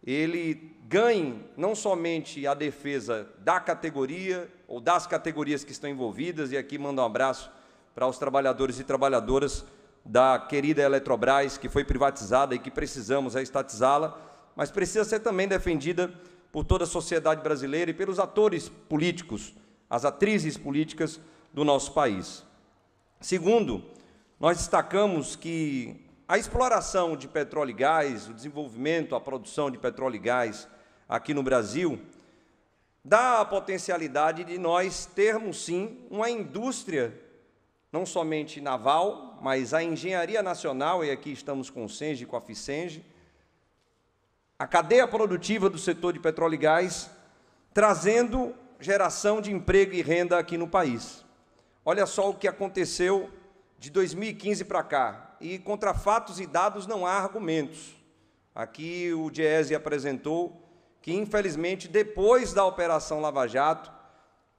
ele ganhe não somente a defesa da categoria ou das categorias que estão envolvidas, e aqui mando um abraço para os trabalhadores e trabalhadoras da querida Eletrobras, que foi privatizada e que precisamos estatizá-la, mas precisa ser também defendida por toda a sociedade brasileira e pelos atores políticos, as atrizes políticas do nosso país. Segundo, nós destacamos que a exploração de petróleo e gás, o desenvolvimento, a produção de petróleo e gás aqui no Brasil, dá a potencialidade de nós termos sim uma indústria, não somente naval, mas a engenharia nacional, e aqui estamos com o SENGE e com a FICENGE, a cadeia produtiva do setor de petróleo e gás, trazendo geração de emprego e renda aqui no país. Olha só o que aconteceu de 2015 para cá. E contra fatos e dados não há argumentos. Aqui o Diese apresentou que, infelizmente, depois da Operação Lava Jato,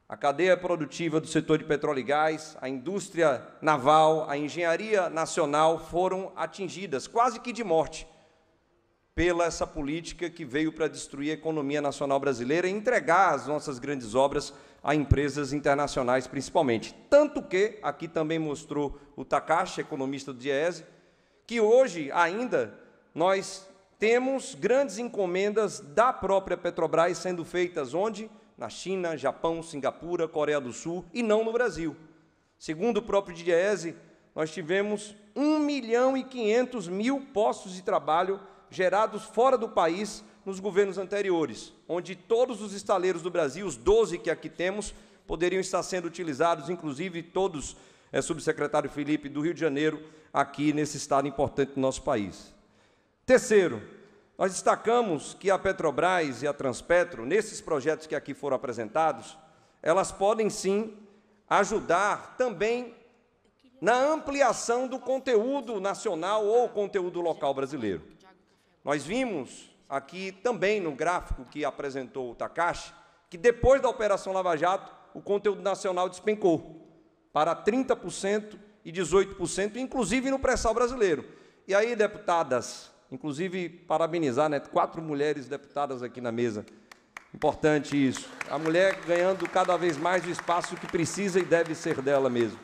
a cadeia produtiva do setor de petróleo e gás, a indústria naval, a engenharia nacional foram atingidas quase que de morte pela essa política que veio para destruir a economia nacional brasileira e entregar as nossas grandes obras a empresas internacionais, principalmente. Tanto que, aqui também mostrou o Takashi, economista do DIESE, que hoje ainda nós temos grandes encomendas da própria Petrobras sendo feitas onde? Na China, Japão, Singapura, Coreia do Sul e não no Brasil. Segundo o próprio DIESE, nós tivemos 1 milhão e 500 mil postos de trabalho gerados fora do país nos governos anteriores, onde todos os estaleiros do Brasil, os 12 que aqui temos, poderiam estar sendo utilizados, inclusive todos, é, subsecretário Felipe, do Rio de Janeiro, aqui nesse estado importante do nosso país. Terceiro, nós destacamos que a Petrobras e a Transpetro, nesses projetos que aqui foram apresentados, elas podem sim ajudar também na ampliação do conteúdo nacional ou conteúdo local brasileiro. Nós vimos aqui também no gráfico que apresentou o Takashi que depois da Operação Lava Jato, o conteúdo nacional despencou para 30% e 18%, inclusive no pré-sal brasileiro. E aí, deputadas, inclusive parabenizar, né, quatro mulheres deputadas aqui na mesa. Importante isso. A mulher ganhando cada vez mais o espaço que precisa e deve ser dela mesmo.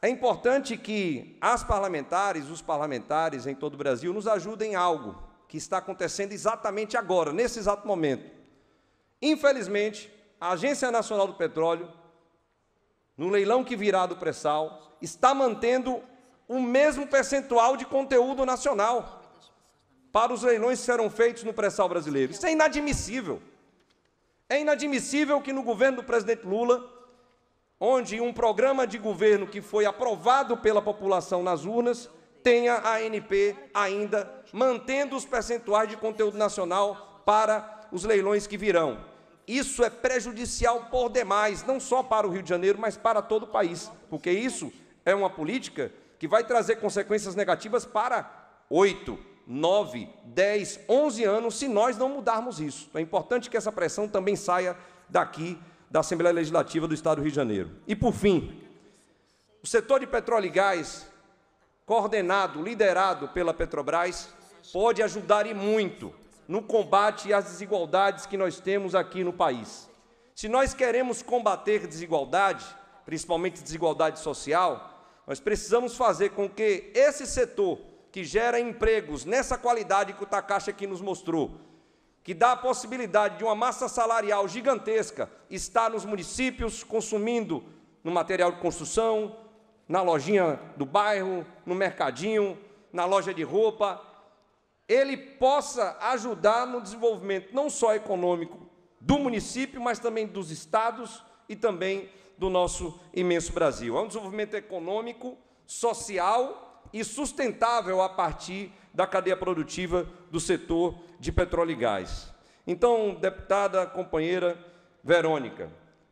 É importante que as parlamentares, os parlamentares em todo o Brasil, nos ajudem em algo que está acontecendo exatamente agora, nesse exato momento. Infelizmente, a Agência Nacional do Petróleo, no leilão que virá do pré-sal, está mantendo o mesmo percentual de conteúdo nacional para os leilões que serão feitos no pré-sal brasileiro. Isso é inadmissível. É inadmissível que no governo do presidente Lula onde um programa de governo que foi aprovado pela população nas urnas tenha a ANP ainda mantendo os percentuais de conteúdo nacional para os leilões que virão. Isso é prejudicial por demais, não só para o Rio de Janeiro, mas para todo o país, porque isso é uma política que vai trazer consequências negativas para oito, nove, dez, onze anos, se nós não mudarmos isso. Então, é importante que essa pressão também saia daqui da Assembleia Legislativa do Estado do Rio de Janeiro. E, por fim, o setor de petróleo e gás, coordenado, liderado pela Petrobras, pode ajudar e muito no combate às desigualdades que nós temos aqui no país. Se nós queremos combater desigualdade, principalmente desigualdade social, nós precisamos fazer com que esse setor que gera empregos nessa qualidade que o Takashi aqui nos mostrou, que dá a possibilidade de uma massa salarial gigantesca estar nos municípios consumindo no material de construção, na lojinha do bairro, no mercadinho, na loja de roupa, ele possa ajudar no desenvolvimento não só econômico do município, mas também dos estados e também do nosso imenso Brasil. É um desenvolvimento econômico, social e sustentável a partir da cadeia produtiva do setor de petróleo e gás. Então, deputada companheira Verônica,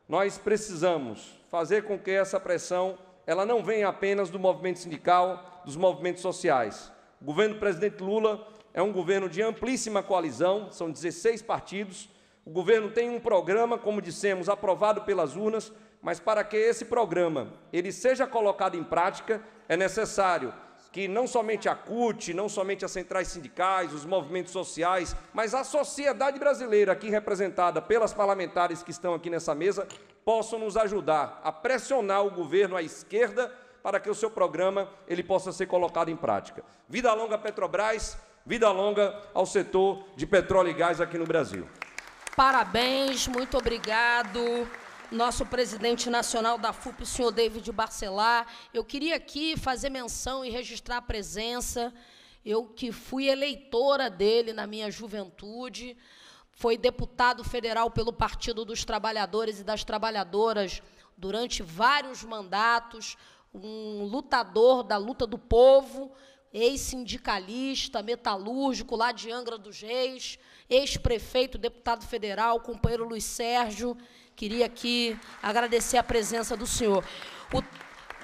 nós precisamos fazer com que essa pressão ela não venha apenas do movimento sindical, dos movimentos sociais. O governo do presidente Lula é um governo de amplíssima coalizão, são 16 partidos. O governo tem um programa, como dissemos, aprovado pelas urnas, mas para que esse programa ele seja colocado em prática, é necessário que não somente a CUT, não somente as centrais sindicais, os movimentos sociais, mas a sociedade brasileira, aqui representada pelas parlamentares que estão aqui nessa mesa, possam nos ajudar a pressionar o governo à esquerda para que o seu programa ele possa ser colocado em prática. Vida longa Petrobras, vida longa ao setor de petróleo e gás aqui no Brasil. Parabéns, muito obrigado nosso presidente nacional da FUP, o senhor David Barcelar. Eu queria aqui fazer menção e registrar a presença. Eu que fui eleitora dele na minha juventude, foi deputado federal pelo Partido dos Trabalhadores e das Trabalhadoras durante vários mandatos, um lutador da luta do povo, ex-sindicalista, metalúrgico lá de Angra dos Reis, ex-prefeito, deputado federal, companheiro Luiz Sérgio, Queria aqui agradecer a presença do senhor. O,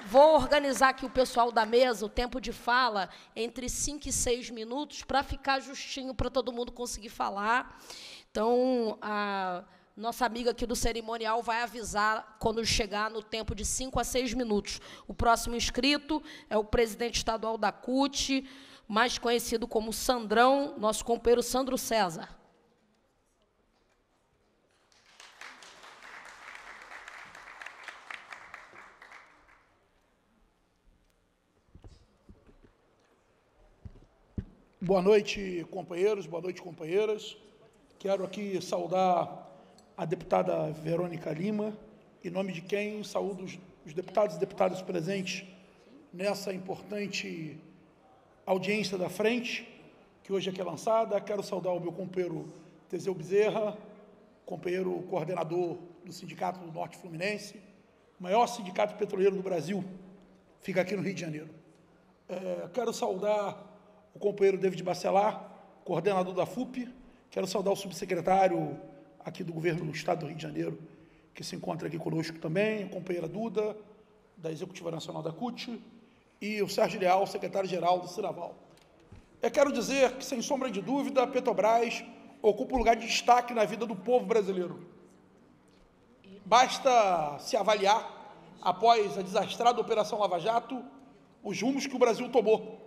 vou organizar aqui o pessoal da mesa, o tempo de fala, entre cinco e seis minutos, para ficar justinho, para todo mundo conseguir falar. Então, a nossa amiga aqui do cerimonial vai avisar quando chegar no tempo de cinco a seis minutos. O próximo inscrito é o presidente estadual da CUT, mais conhecido como Sandrão, nosso companheiro Sandro César. Boa noite, companheiros, boa noite, companheiras. Quero aqui saudar a deputada Verônica Lima, em nome de quem saúdo os, deputados e deputadas presentes nessa importante audiência da frente, que hoje aqui é lançada. Quero saudar o meu companheiro Teseu Bezerra, companheiro coordenador do Sindicato do Norte Fluminense, maior sindicato petroleiro do Brasil, fica aqui no Rio de Janeiro. É, quero saudar o companheiro David Bacelar, coordenador da FUP. Quero saudar o subsecretário aqui do governo do Estado do Rio de Janeiro, que se encontra aqui conosco também, a companheira Duda, da Executiva Nacional da CUT, e o Sérgio Leal, secretário-geral do Sinaval. Eu quero dizer que, sem sombra de dúvida, a Petrobras ocupa um lugar de destaque na vida do povo brasileiro. Basta se avaliar, após a desastrada Operação Lava Jato, os rumos que o Brasil tomou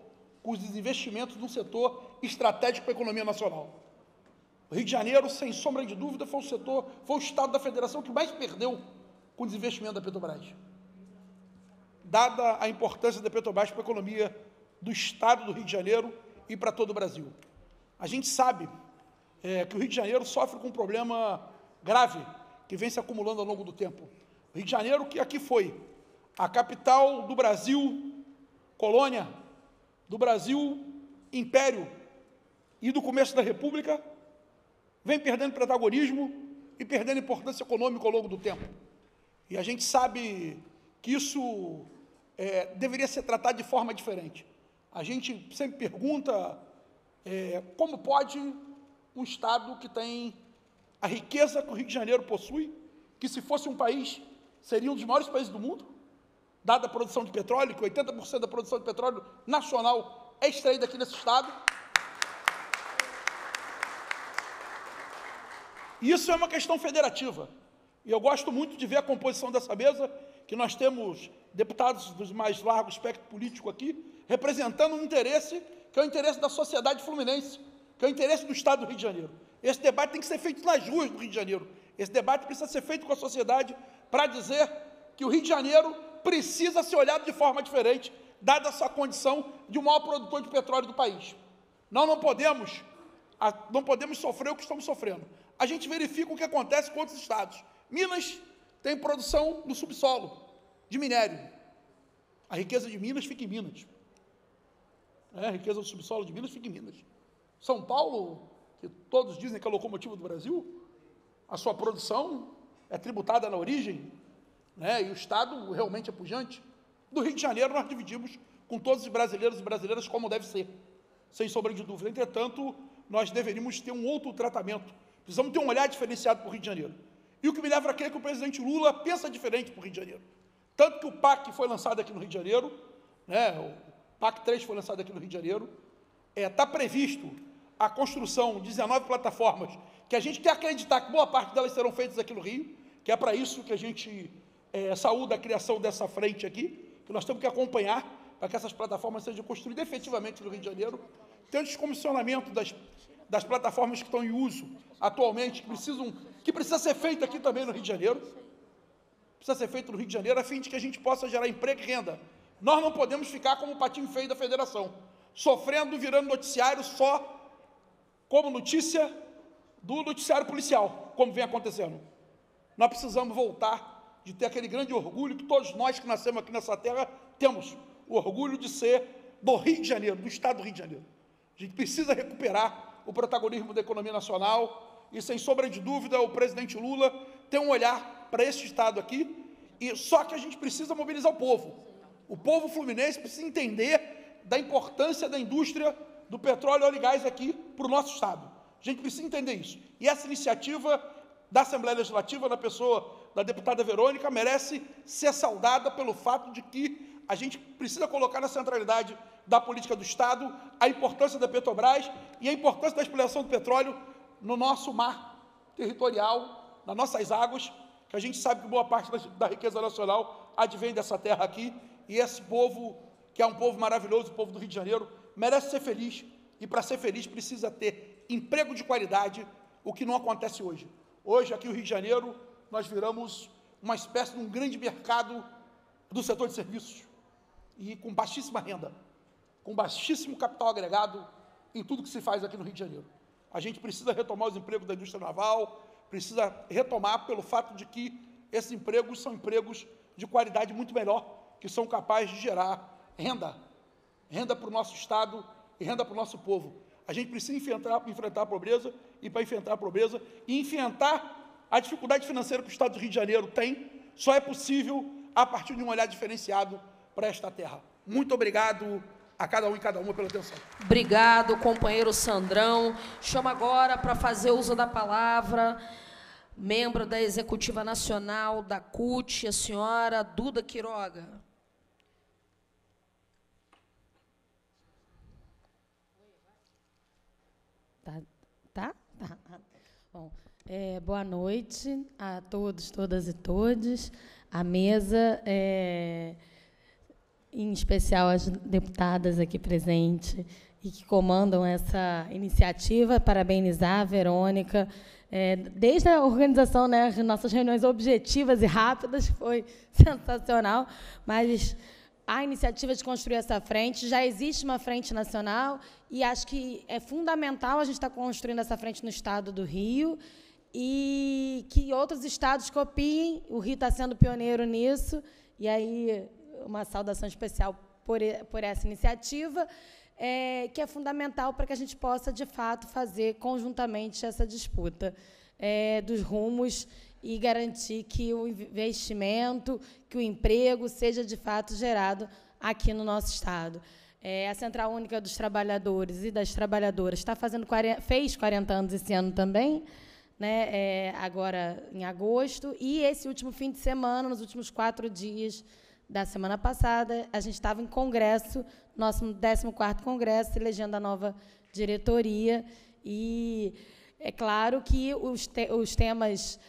os desinvestimentos um setor estratégico para a economia nacional. O Rio de Janeiro, sem sombra de dúvida, foi o setor, foi o estado da federação que mais perdeu com o desinvestimento da Petrobras. Dada a importância da Petrobras para a economia do estado do Rio de Janeiro e para todo o Brasil. A gente sabe é, que o Rio de Janeiro sofre com um problema grave que vem se acumulando ao longo do tempo. O Rio de Janeiro, que aqui foi a capital do Brasil, colônia do Brasil império e do começo da República, vem perdendo protagonismo e perdendo importância econômica ao longo do tempo. E a gente sabe que isso é, deveria ser tratado de forma diferente. A gente sempre pergunta é, como pode um Estado que tem a riqueza que o Rio de Janeiro possui, que se fosse um país, seria um dos maiores países do mundo, dada a produção de petróleo, que 80% da produção de petróleo nacional é extraída aqui nesse estado. Isso é uma questão federativa. E eu gosto muito de ver a composição dessa mesa, que nós temos deputados dos mais largo espectro político aqui, representando um interesse que é o interesse da sociedade fluminense, que é o interesse do Estado do Rio de Janeiro. Esse debate tem que ser feito nas ruas do Rio de Janeiro. Esse debate precisa ser feito com a sociedade para dizer que o Rio de Janeiro precisa ser olhado de forma diferente, dada a sua condição de o maior produtor de petróleo do país. Nós não podemos, não podemos sofrer o que estamos sofrendo. A gente verifica o que acontece com outros estados. Minas tem produção no subsolo de minério. A riqueza de Minas fica em Minas. É, a riqueza do subsolo de Minas fica em Minas. São Paulo, que todos dizem que é a locomotiva do Brasil, a sua produção é tributada na origem, né? e o Estado realmente é pujante, do Rio de Janeiro nós dividimos com todos os brasileiros e brasileiras como deve ser, sem sombra de dúvida. Entretanto, nós deveríamos ter um outro tratamento, precisamos ter um olhar diferenciado para o Rio de Janeiro. E o que me leva a crer é que o presidente Lula pensa diferente para o Rio de Janeiro. Tanto que o PAC foi lançado aqui no Rio de Janeiro, né? o PAC 3 foi lançado aqui no Rio de Janeiro, está é, tá previsto a construção de 19 plataformas, que a gente quer acreditar que boa parte delas serão feitas aqui no Rio, que é para isso que a gente é, saúdo a criação dessa frente aqui, que nós temos que acompanhar para que essas plataformas sejam construídas efetivamente no Rio de Janeiro. Tem o descomissionamento das, das plataformas que estão em uso atualmente, que precisam, que precisa ser feito aqui também no Rio de Janeiro. Precisa ser feito no Rio de Janeiro a fim de que a gente possa gerar emprego e renda. Nós não podemos ficar como o patinho feio da federação, sofrendo, virando noticiário só como notícia do noticiário policial, como vem acontecendo. Nós precisamos voltar de ter aquele grande orgulho que todos nós que nascemos aqui nessa terra temos, o orgulho de ser do Rio de Janeiro, do Estado do Rio de Janeiro. A gente precisa recuperar o protagonismo da economia nacional e, sem sombra de dúvida, o presidente Lula tem um olhar para esse Estado aqui e só que a gente precisa mobilizar o povo. O povo fluminense precisa entender da importância da indústria do petróleo, óleo e gás aqui para o nosso Estado. A gente precisa entender isso. E essa iniciativa da Assembleia Legislativa, na pessoa da deputada Verônica merece ser saudada pelo fato de que a gente precisa colocar na centralidade da política do Estado a importância da Petrobras e a importância da exploração do petróleo no nosso mar territorial, nas nossas águas, que a gente sabe que boa parte da, riqueza nacional advém dessa terra aqui, e esse povo, que é um povo maravilhoso, o povo do Rio de Janeiro, merece ser feliz, e para ser feliz precisa ter emprego de qualidade, o que não acontece hoje. Hoje, aqui no Rio de Janeiro, nós viramos uma espécie de um grande mercado do setor de serviços e com baixíssima renda, com baixíssimo capital agregado em tudo que se faz aqui no Rio de Janeiro. A gente precisa retomar os empregos da indústria naval, precisa retomar pelo fato de que esses empregos são empregos de qualidade muito melhor, que são capazes de gerar renda, renda para o nosso Estado e renda para o nosso povo. A gente precisa enfrentar, enfrentar a pobreza e para enfrentar a pobreza, enfrentar a dificuldade financeira que o Estado do Rio de Janeiro tem só é possível a partir de um olhar diferenciado para esta terra. Muito obrigado a cada um e cada uma pela atenção. Obrigado, companheiro Sandrão. Chama agora para fazer uso da palavra membro da Executiva Nacional da CUT, a senhora Duda Quiroga. Tá, tá, tá. Bom. É, boa noite a todos, todas e todos. A mesa, é, em especial as deputadas aqui presentes e que comandam essa iniciativa, parabenizar a Verônica. É, desde a organização, né, as nossas reuniões objetivas e rápidas, foi sensacional, mas a iniciativa de construir essa frente. Já existe uma frente nacional e acho que é fundamental a gente estar construindo essa frente no estado do Rio e que outros estados copiem. O Rio está sendo pioneiro nisso, e aí uma saudação especial por, por essa iniciativa, é, que é fundamental para que a gente possa, de fato, fazer conjuntamente essa disputa é, dos rumos e garantir que o investimento, que o emprego seja, de fato, gerado aqui no nosso Estado. É, a Central Única dos Trabalhadores e das Trabalhadoras está fazendo 40, fez 40 anos esse ano também, né, é, agora em agosto, e esse último fim de semana, nos últimos quatro dias da semana passada, a gente estava em congresso, nosso 14º congresso, elegendo a nova diretoria, e é claro que os, te os temas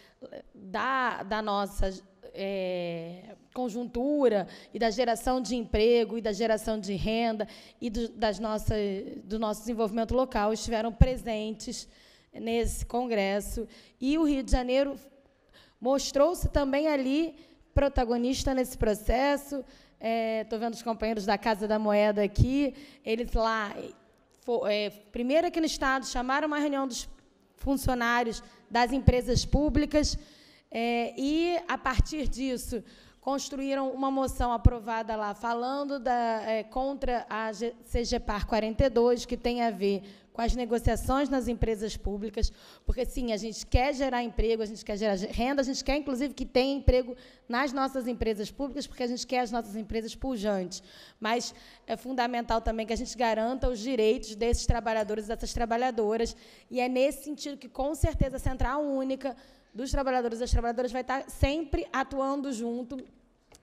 da, da nossa é, conjuntura e da geração de emprego e da geração de renda e do, das nossas, do nosso desenvolvimento local estiveram presentes nesse congresso. E o Rio de Janeiro mostrou-se também ali protagonista nesse processo. Estou é, vendo os companheiros da Casa da Moeda aqui, eles lá, for, é, primeiro aqui no Estado, chamaram uma reunião dos funcionários das empresas públicas é, e, a partir disso, construíram uma moção aprovada lá, falando da, é, contra a CGPAR 42, que tem a ver com as negociações nas empresas públicas, porque, sim, a gente quer gerar emprego, a gente quer gerar renda, a gente quer, inclusive, que tenha emprego nas nossas empresas públicas, porque a gente quer as nossas empresas pujantes. Mas é fundamental também que a gente garanta os direitos desses trabalhadores e dessas trabalhadoras, e é nesse sentido que, com certeza, a Central Única dos trabalhadores e das trabalhadoras vai estar sempre atuando junto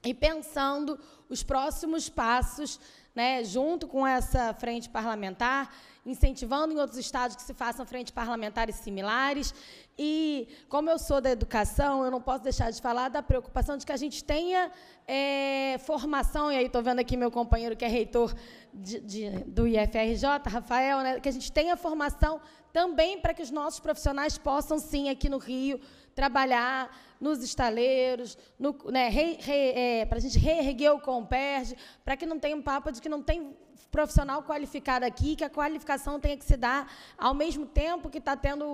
e pensando os próximos passos, né, junto com essa frente parlamentar incentivando em outros estados que se façam frente parlamentares similares. E, como eu sou da educação, eu não posso deixar de falar da preocupação de que a gente tenha é, formação, e aí estou vendo aqui meu companheiro que é reitor de, de, do IFRJ, Rafael, né, que a gente tenha formação também para que os nossos profissionais possam, sim, aqui no Rio, trabalhar nos estaleiros, no, né, re, re, é, para a gente reerguer o Comperj, para que não tenha um papo de que não tem profissional qualificado aqui, que a qualificação tenha que se dar ao mesmo tempo que está tendo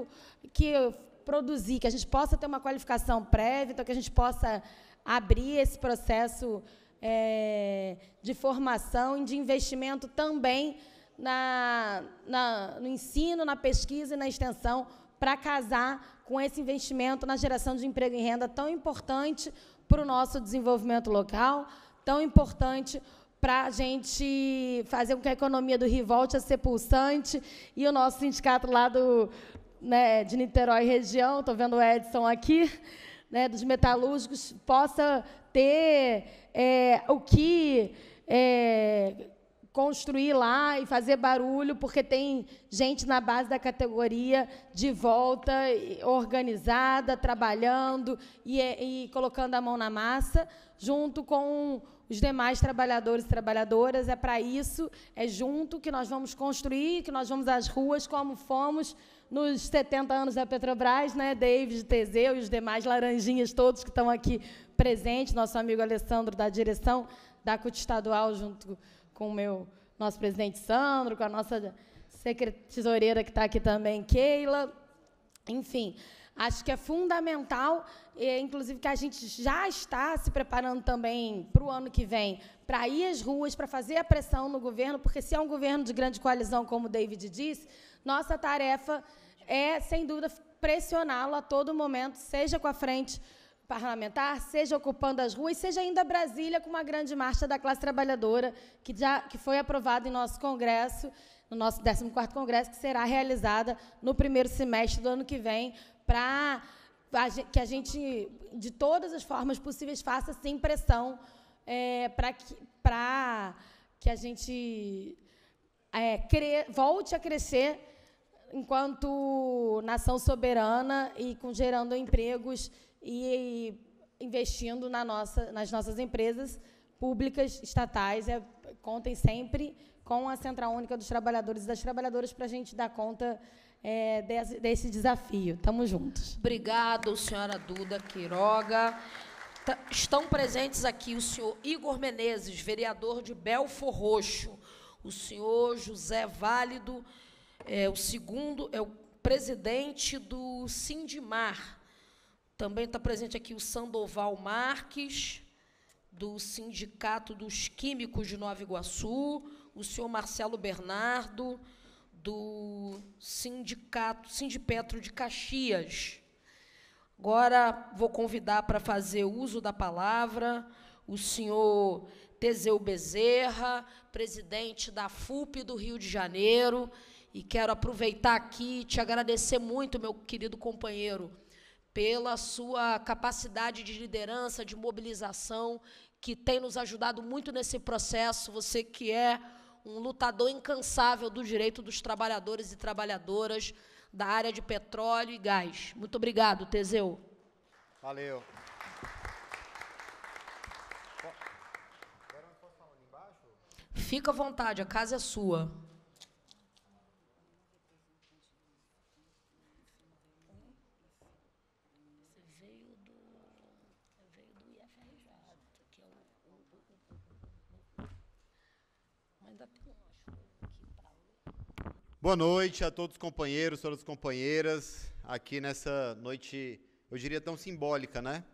que produzir, que a gente possa ter uma qualificação prévia, então que a gente possa abrir esse processo é, de formação e de investimento também na, na, no ensino, na pesquisa e na extensão para casar com esse investimento na geração de emprego e renda tão importante para o nosso desenvolvimento local, tão importante para para a gente fazer com que a economia do Rio volte a ser pulsante. E o nosso sindicato lá do, né, de Niterói região, estou vendo o Edson aqui, né, dos metalúrgicos, possa ter é, o que é, construir lá e fazer barulho, porque tem gente na base da categoria de volta, organizada, trabalhando e, e colocando a mão na massa, junto com os demais trabalhadores e trabalhadoras. É para isso, é junto que nós vamos construir, que nós vamos às ruas, como fomos nos 70 anos da Petrobras, né? David, Teseu e os demais laranjinhas todos que estão aqui presentes, nosso amigo Alessandro da direção da CUT estadual, junto com o meu nosso presidente Sandro, com a nossa tesoureira que está aqui também, Keila. Enfim, Acho que é fundamental, inclusive, que a gente já está se preparando também para o ano que vem, para ir às ruas, para fazer a pressão no governo, porque se é um governo de grande coalizão, como o David disse, nossa tarefa é, sem dúvida, pressioná-lo a todo momento, seja com a frente parlamentar, seja ocupando as ruas, seja ainda Brasília com uma grande marcha da classe trabalhadora, que, já, que foi aprovada em nosso Congresso, no nosso 14º Congresso, que será realizada no primeiro semestre do ano que vem, para que a gente, de todas as formas possíveis, faça sem pressão é, para que, que a gente é, cre, volte a crescer enquanto nação soberana e com, gerando empregos e, e investindo na nossa, nas nossas empresas públicas, estatais. É, contem sempre com a Central Única dos Trabalhadores e das Trabalhadoras para a gente dar conta é, desse, desse desafio. Tamo juntos. Obrigado, senhora Duda Quiroga. T tá, estão presentes aqui o senhor Igor Menezes, vereador de Belfor Roxo, o senhor José Válido, é o segundo, é o presidente do Sindimar. Também está presente aqui o Sandoval Marques, do Sindicato dos Químicos de Nova Iguaçu, o senhor Marcelo Bernardo, do sindicato Sindipetro de Caxias. Agora vou convidar para fazer uso da palavra o senhor Teseu Bezerra, presidente da FUP do Rio de Janeiro, e quero aproveitar aqui e te agradecer muito, meu querido companheiro, pela sua capacidade de liderança, de mobilização, que tem nos ajudado muito nesse processo. Você que é um lutador incansável do direito dos trabalhadores e trabalhadoras da área de petróleo e gás. Muito obrigado, Teseu. Valeu. Fica à vontade, a casa é sua. Boa noite a todos os companheiros, todas as companheiras, aqui nessa noite, eu diria tão simbólica, né?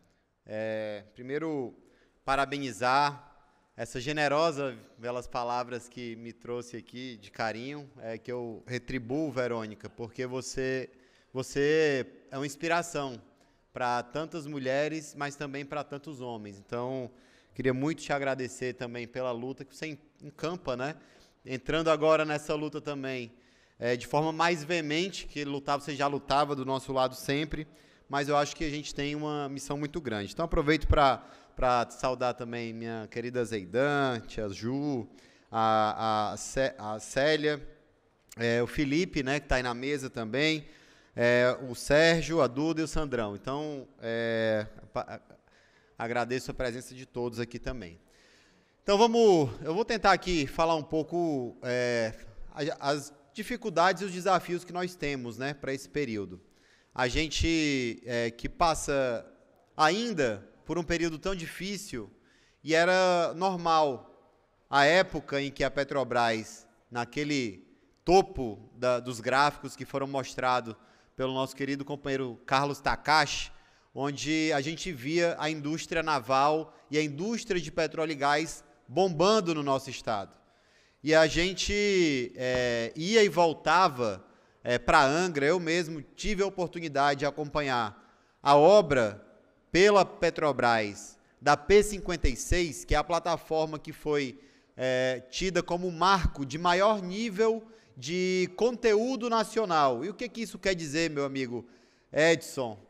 É, primeiro, parabenizar essa generosa, belas palavras que me trouxe aqui de carinho, é, que eu retribuo, Verônica, porque você, você é uma inspiração para tantas mulheres, mas também para tantos homens. Então, queria muito te agradecer também pela luta que você encampa, né? Entrando agora nessa luta também é, de forma mais veemente, que lutava você já lutava do nosso lado sempre, mas eu acho que a gente tem uma missão muito grande. Então aproveito para saudar também minha querida Zeidan, tia Ju, a, a, a Célia, é, o Felipe, né, que está aí na mesa também, é, o Sérgio, a Duda e o Sandrão. Então, é, agradeço a presença de todos aqui também. Então vamos, eu vou tentar aqui falar um pouco é, as, dificuldades e os desafios que nós temos né, para esse período. A gente é, que passa ainda por um período tão difícil e era normal a época em que a Petrobras, naquele topo da, dos gráficos que foram mostrados pelo nosso querido companheiro Carlos Takashi, onde a gente via a indústria naval e a indústria de petróleo e gás bombando no nosso estado e a gente é, ia e voltava é, para Angra. Eu mesmo tive a oportunidade de acompanhar a obra pela Petrobras da P56, que é a plataforma que foi é, tida como marco de maior nível de conteúdo nacional. E o que, que isso quer dizer, meu amigo Edson?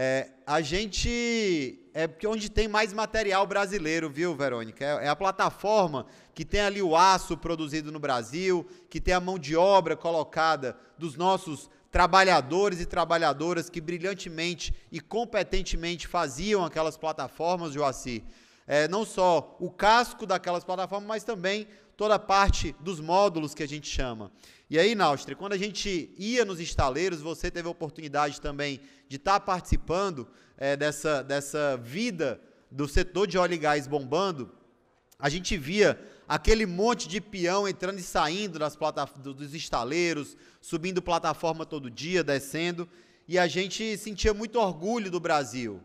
É, a gente. É, é onde tem mais material brasileiro, viu, Verônica? É, é a plataforma que tem ali o aço produzido no Brasil, que tem a mão de obra colocada dos nossos trabalhadores e trabalhadoras que brilhantemente e competentemente faziam aquelas plataformas, Joaci. É, não só o casco daquelas plataformas, mas também toda a parte dos módulos que a gente chama. E aí, Náustria, quando a gente ia nos estaleiros, você teve a oportunidade também de estar tá participando é, dessa, dessa vida do setor de óleo e gás bombando. A gente via aquele monte de peão entrando e saindo das dos estaleiros, subindo plataforma todo dia, descendo, e a gente sentia muito orgulho do Brasil.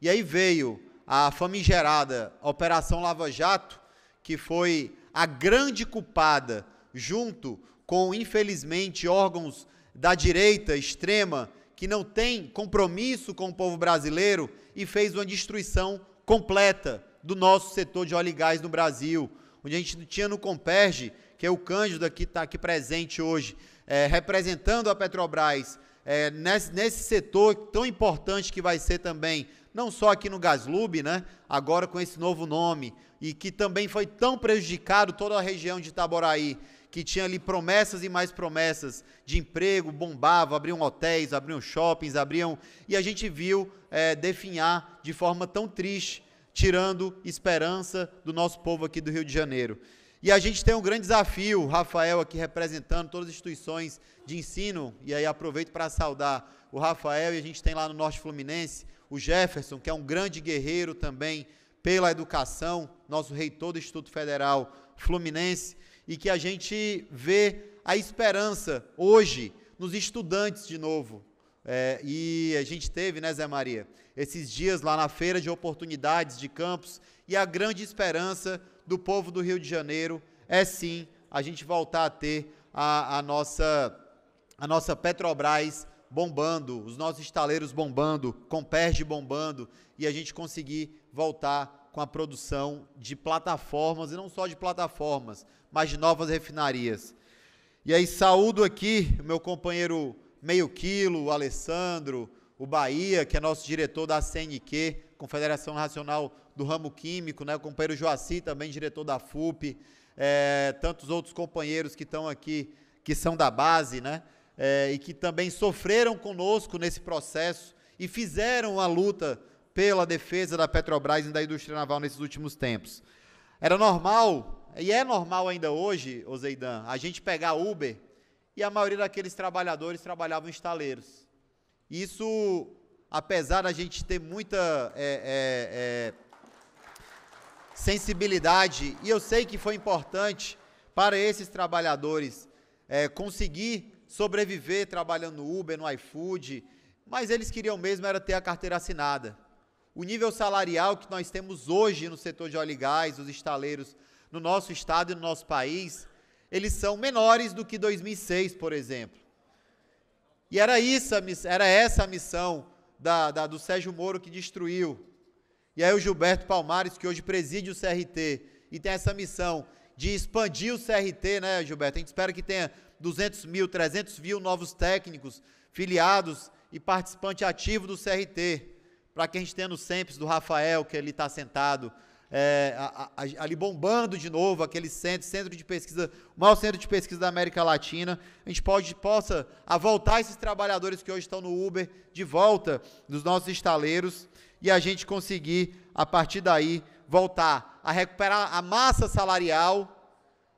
E aí veio a famigerada Operação Lava Jato, que foi a grande culpada, junto com, infelizmente, órgãos da direita extrema que não tem compromisso com o povo brasileiro e fez uma destruição completa do nosso setor de óleo e gás no Brasil, onde a gente tinha no Comperge, que é o Cândido que está aqui presente hoje, é, representando a Petrobras é, nesse, nesse setor tão importante que vai ser também não só aqui no Gaslub, né? Agora com esse novo nome e que também foi tão prejudicado toda a região de Itaboraí, que tinha ali promessas e mais promessas de emprego, bombava, abriam hotéis, abriam shoppings, abriam. E a gente viu é, definhar de forma tão triste, tirando esperança do nosso povo aqui do Rio de Janeiro. E a gente tem um grande desafio, Rafael aqui representando todas as instituições de ensino, e aí aproveito para saudar o Rafael, e a gente tem lá no Norte Fluminense o Jefferson, que é um grande guerreiro também pela educação, nosso reitor do Instituto Federal Fluminense, e que a gente vê a esperança hoje nos estudantes de novo. É, e a gente teve, né, Zé Maria, esses dias lá na feira de oportunidades de campos e a grande esperança do povo do Rio de Janeiro é sim a gente voltar a ter a, a nossa, a nossa Petrobras bombando, os nossos estaleiros bombando, Comperge bombando, e a gente conseguir voltar com a produção de plataformas, e não só de plataformas, mas de novas refinarias. E aí saúdo aqui o meu companheiro Meio Quilo, o Alessandro, o Bahia, que é nosso diretor da CNQ, Confederação Nacional do Ramo Químico, né? o companheiro Joaci, também diretor da FUP, é, eh, tantos outros companheiros que estão aqui, que são da base, né? é, e que também sofreram conosco nesse processo e fizeram a luta pela defesa da Petrobras e da indústria naval nesses últimos tempos. Era normal, e é normal ainda hoje, Ozeidan, a gente pegar Uber e a maioria daqueles trabalhadores trabalhavam em estaleiros. Isso, apesar da gente ter muita é, é, é, sensibilidade, e eu sei que foi importante para esses trabalhadores é, conseguir sobreviver trabalhando no Uber, no iFood, mas eles queriam mesmo era ter a carteira assinada. O nível salarial que nós temos hoje no setor de óleo e gás, os estaleiros no nosso estado e no nosso país, eles são menores do que 2006, por exemplo. E era, isso, era essa a missão da, da, do Sérgio Moro que destruiu. E aí o Gilberto Palmares, que hoje preside o CRT e tem essa missão de expandir o CRT, né, Gilberto? A gente espera que tenha 200 mil, 300 mil novos técnicos, filiados e participante ativo do CRT. Para quem a gente tem no SEMPS do Rafael, que ele está sentado, é, a, a, ali bombando de novo aquele centro, centro de pesquisa, o maior centro de pesquisa da América Latina. A gente pode, possa a voltar esses trabalhadores que hoje estão no Uber de volta nos nossos estaleiros e a gente conseguir, a partir daí, voltar a recuperar a massa salarial,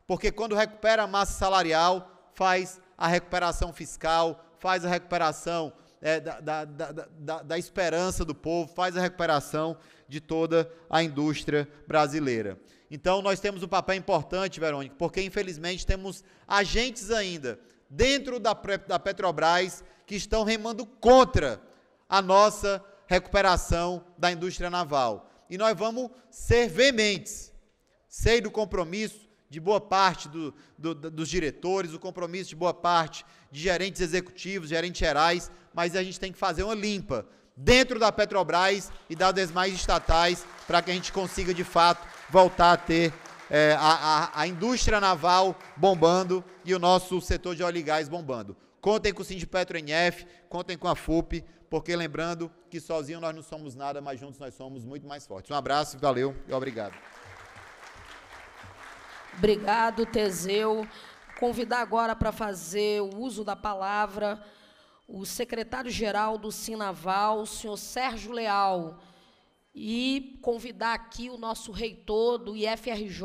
porque quando recupera a massa salarial, faz a recuperação fiscal, faz a recuperação é, da, da, da, da, esperança do povo, faz a recuperação de toda a indústria brasileira. Então, nós temos um papel importante, Verônica, porque infelizmente temos agentes ainda dentro da, da Petrobras que estão remando contra a nossa recuperação da indústria naval. E nós vamos ser veementes. Sei do compromisso de boa parte do, do, dos diretores, o compromisso de boa parte de gerentes executivos, gerentes gerais, mas a gente tem que fazer uma limpa dentro da Petrobras e das demais estatais para que a gente consiga, de fato, voltar a ter é, a, a, a, indústria naval bombando e o nosso setor de óleo e gás bombando. Contem com o Sindipetro NF, contem com a FUP, porque lembrando que sozinho nós não somos nada, mas juntos nós somos muito mais fortes. Um abraço, valeu e obrigado. Obrigado, Teseu. Convidar agora para fazer o uso da palavra o secretário-geral do Sinaval, o senhor Sérgio Leal, e convidar aqui o nosso reitor do IFRJ,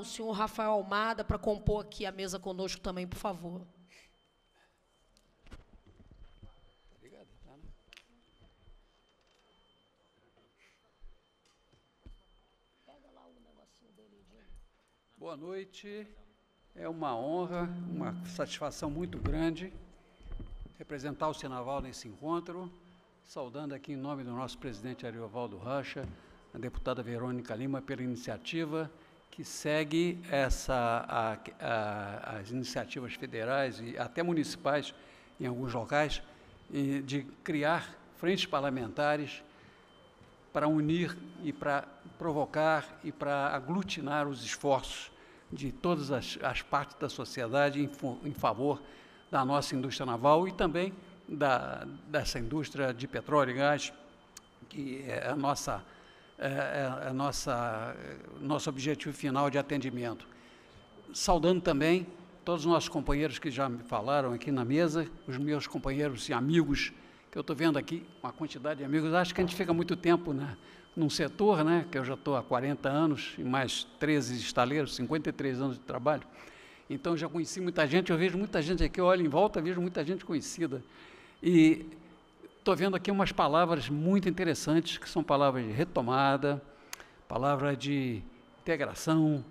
o senhor Rafael Almada, para compor aqui a mesa conosco também, por favor. Boa noite. É uma honra, uma satisfação muito grande representar o Senaval nesse encontro, saudando aqui em nome do nosso presidente Ariovaldo Rocha, a deputada Verônica Lima, pela iniciativa que segue essa, a, a, as iniciativas federais e até municipais em alguns locais, de criar frentes parlamentares para unir e para provocar e para aglutinar os esforços de todas as, as partes da sociedade em, em, favor da nossa indústria naval e também da, dessa indústria de petróleo e gás, que é a nossa, é, é a nossa, é, nosso objetivo final de atendimento. Saudando também todos os nossos companheiros que já me falaram aqui na mesa, os meus companheiros e amigos que eu estou vendo aqui uma quantidade de amigos. Acho que a gente fica muito tempo na, né, num setor, né, que eu já estou há 40 anos e mais 13 estaleiros, 53 anos de trabalho. Então já conheci muita gente, eu vejo muita gente aqui, eu olho em volta, vejo muita gente conhecida. E estou vendo aqui umas palavras muito interessantes, que são palavras de retomada, palavra de integração,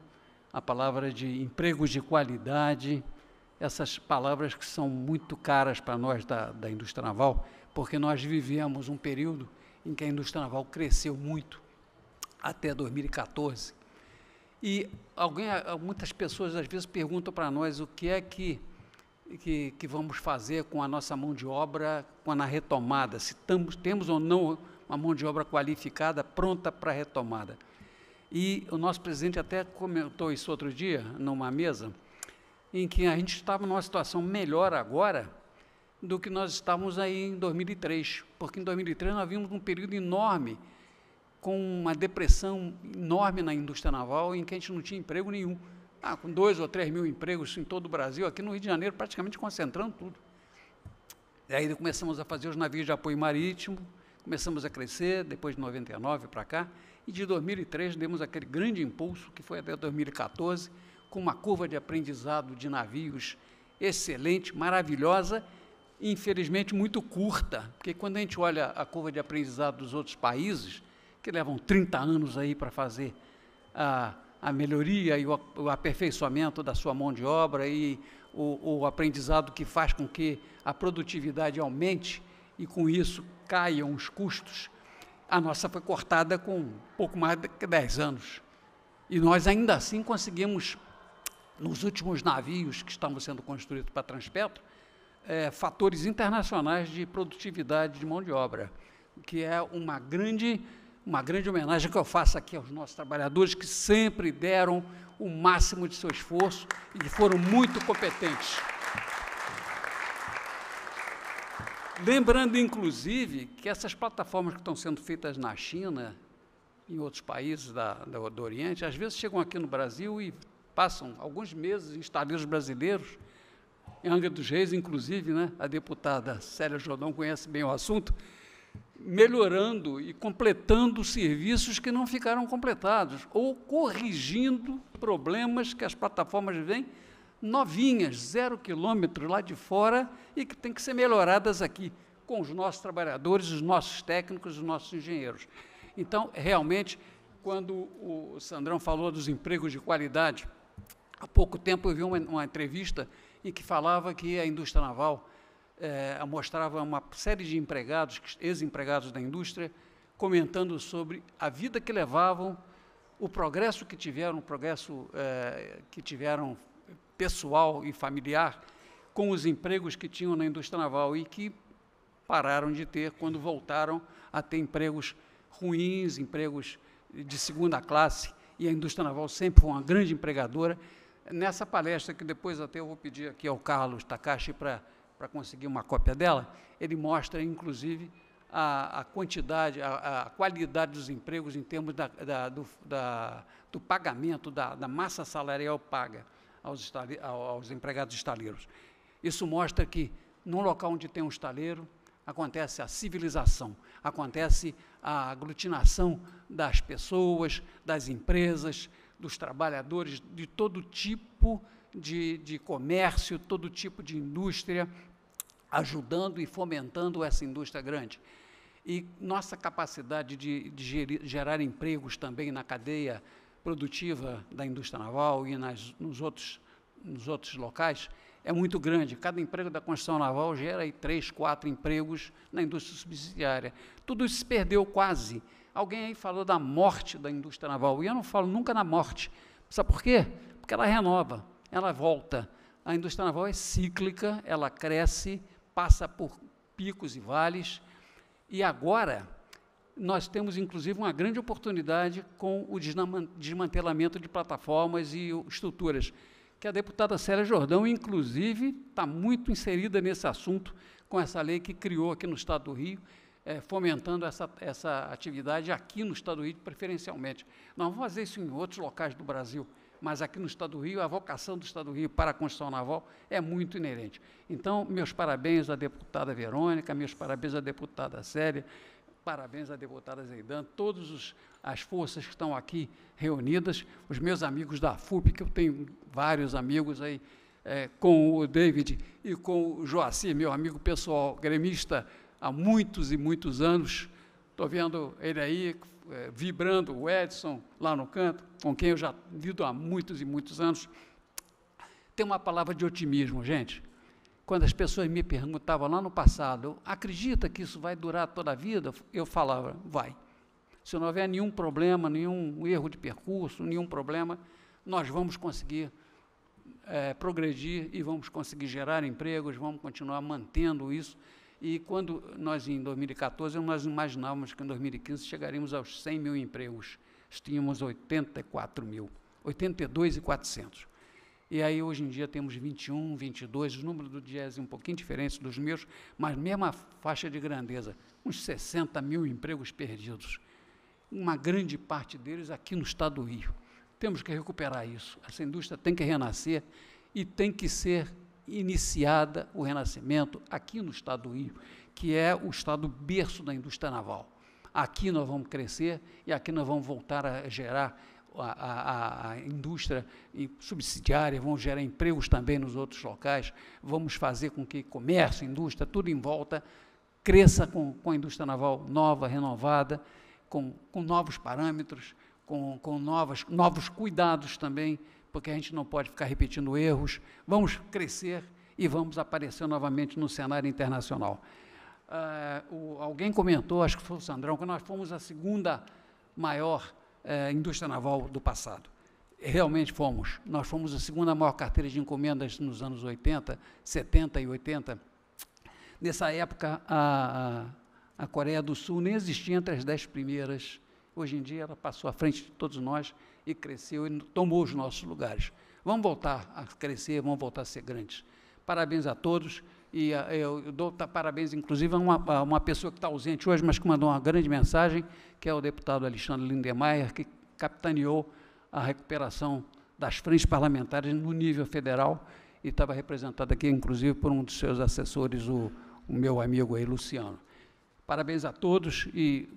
a palavra de empregos de qualidade, essas palavras que são muito caras para nós da, da indústria naval, porque nós vivemos um período em que a indústria naval cresceu muito, até 2014. E alguém, muitas pessoas às vezes perguntam para nós o que é que, que, que, vamos fazer com a nossa mão de obra quando a retomada, se tamos, temos ou não uma mão de obra qualificada pronta para a retomada. E o nosso presidente até comentou isso outro dia, numa mesa, em que a gente estava numa situação melhor agora do que nós estávamos aí em 2003, porque em 2003 nós vimos um período enorme com uma depressão enorme na indústria naval em que a gente não tinha emprego nenhum. Ah, com dois ou três mil empregos em todo o Brasil, aqui no Rio de Janeiro praticamente concentrando tudo. E aí começamos a fazer os navios de apoio marítimo, começamos a crescer, depois de 99 para cá, e de 2003 demos aquele grande impulso que foi até 2014, com uma curva de aprendizado de navios excelente, maravilhosa, infelizmente muito curta, porque quando a gente olha a curva de aprendizado dos outros países, que levam 30 anos aí para fazer a, a melhoria e o, o, aperfeiçoamento da sua mão de obra e o, o aprendizado que faz com que a produtividade aumente e com isso caiam os custos, a nossa foi cortada com pouco mais de 10 anos. E nós ainda assim conseguimos nos últimos navios que estavam sendo construídos para Transpetro, é, fatores internacionais de produtividade de mão de obra, que é uma grande, uma grande homenagem que eu faço aqui aos nossos trabalhadores que sempre deram o máximo de seu esforço e que foram muito competentes. Lembrando, inclusive, que essas plataformas que estão sendo feitas na China, em outros países da, da, do Oriente, às vezes chegam aqui no Brasil e passam alguns meses em estaleiros brasileiros, em Angra dos Reis, inclusive, né, a deputada Célia Jordão conhece bem o assunto, melhorando e completando serviços que não ficaram completados, ou corrigindo problemas que as plataformas vêm novinhas, zero quilômetro lá de fora e que tem que ser melhoradas aqui, com os nossos trabalhadores, os nossos técnicos, os nossos engenheiros. Então, realmente, quando o Sandrão falou dos empregos de qualidade, Há pouco tempo eu vi uma, uma entrevista em que falava que a indústria naval é, mostrava uma série de empregados, ex-empregados da indústria, comentando sobre a vida que levavam, o progresso que tiveram, o progresso é, que tiveram pessoal e familiar com os empregos que tinham na indústria naval e que pararam de ter quando voltaram a ter empregos ruins, empregos de segunda classe, e a indústria naval sempre foi uma grande empregadora, nessa palestra, que depois até eu vou pedir aqui ao Carlos Takashi para conseguir uma cópia dela, ele mostra, inclusive, a, a quantidade, a, a, qualidade dos empregos em termos da, da, do, da, do, pagamento, da, massa salarial paga aos, estale, aos empregados estaleiros. Isso mostra que, num local onde tem um estaleiro, acontece a civilização, acontece a aglutinação das pessoas, das empresas, dos trabalhadores, de todo tipo de, de comércio, todo tipo de indústria, ajudando e fomentando essa indústria grande. E nossa capacidade de, de gerir, gerar empregos também na cadeia produtiva da indústria naval e nas, nos, outros, nos outros locais é muito grande. Cada emprego da construção naval gera aí três, quatro empregos na indústria subsidiária. Tudo isso se perdeu quase Alguém aí falou da morte da indústria naval, e eu não falo nunca na morte. Sabe por quê? Porque ela renova, ela volta. A indústria naval é cíclica, ela cresce, passa por picos e vales, e agora nós temos inclusive uma grande oportunidade com o desmantelamento de plataformas e estruturas, que a deputada Célia Jordão, inclusive, está muito inserida nesse assunto com essa lei que criou aqui no Estado do Rio é, fomentando essa, essa atividade aqui no estado do Rio, preferencialmente. Nós vamos fazer isso em outros locais do Brasil, mas aqui no estado do Rio, a vocação do estado do Rio para a construção naval é muito inerente. Então, meus parabéns à deputada Verônica, meus parabéns à deputada Célia, parabéns à deputada Zeidan, todas as forças que estão aqui reunidas, os meus amigos da FUP, que eu tenho vários amigos aí, é, com o David e com o Joacir, meu amigo pessoal, gremista há muitos e muitos anos. Estou vendo ele aí é, vibrando, o Edson lá no canto, com quem eu já lido há muitos e muitos anos. Tem uma palavra de otimismo, gente. Quando as pessoas me perguntavam lá no passado, acredita que isso vai durar toda a vida? Eu falava, vai. Se não houver nenhum problema, nenhum erro de percurso, nenhum problema, nós vamos conseguir é, progredir e vamos conseguir gerar empregos, vamos continuar mantendo isso e quando nós, em 2014, nós imaginávamos que em 2015 chegaríamos aos 100 mil empregos. Tínhamos 84 mil, 82,400. E aí, hoje em dia, temos 21, 22, os números do Diese é um pouquinho diferente dos meus, mas mesma faixa de grandeza, uns 60 mil empregos perdidos. Uma grande parte deles aqui no estado do Rio. Temos que recuperar isso. Essa indústria tem que renascer e tem que ser iniciada o renascimento aqui no estado do Rio, que é o estado berço da indústria naval. Aqui nós vamos crescer e aqui nós vamos voltar a gerar a, a, a, indústria subsidiária, vamos gerar empregos também nos outros locais, vamos fazer com que comércio, indústria, tudo em volta cresça com, com a indústria naval nova, renovada, com, com novos parâmetros, com, com novas, novos cuidados também porque a gente não pode ficar repetindo erros, vamos crescer e vamos aparecer novamente no cenário internacional. Uh, o, alguém comentou, acho que foi o Sandrão, que nós fomos a segunda maior uh, indústria naval do passado. Realmente fomos. Nós fomos a segunda maior carteira de encomendas nos anos 80, 70 e 80. Nessa época, a, a, a Coreia do Sul nem existia entre as dez primeiras. Hoje em dia, ela passou à frente de todos nós e cresceu e tomou os nossos lugares. Vamos voltar a crescer, vamos voltar a ser grandes. Parabéns a todos e ah, eu dou parabéns, inclusive, a uma, a uma pessoa que está ausente hoje, mas que mandou uma grande mensagem, que é o deputado Alexandre Lindemeyer, que capitaneou a recuperação das frentes parlamentares no nível federal e estava representado aqui, inclusive, por um dos seus assessores, o, o meu amigo aí, Luciano. Parabéns a todos e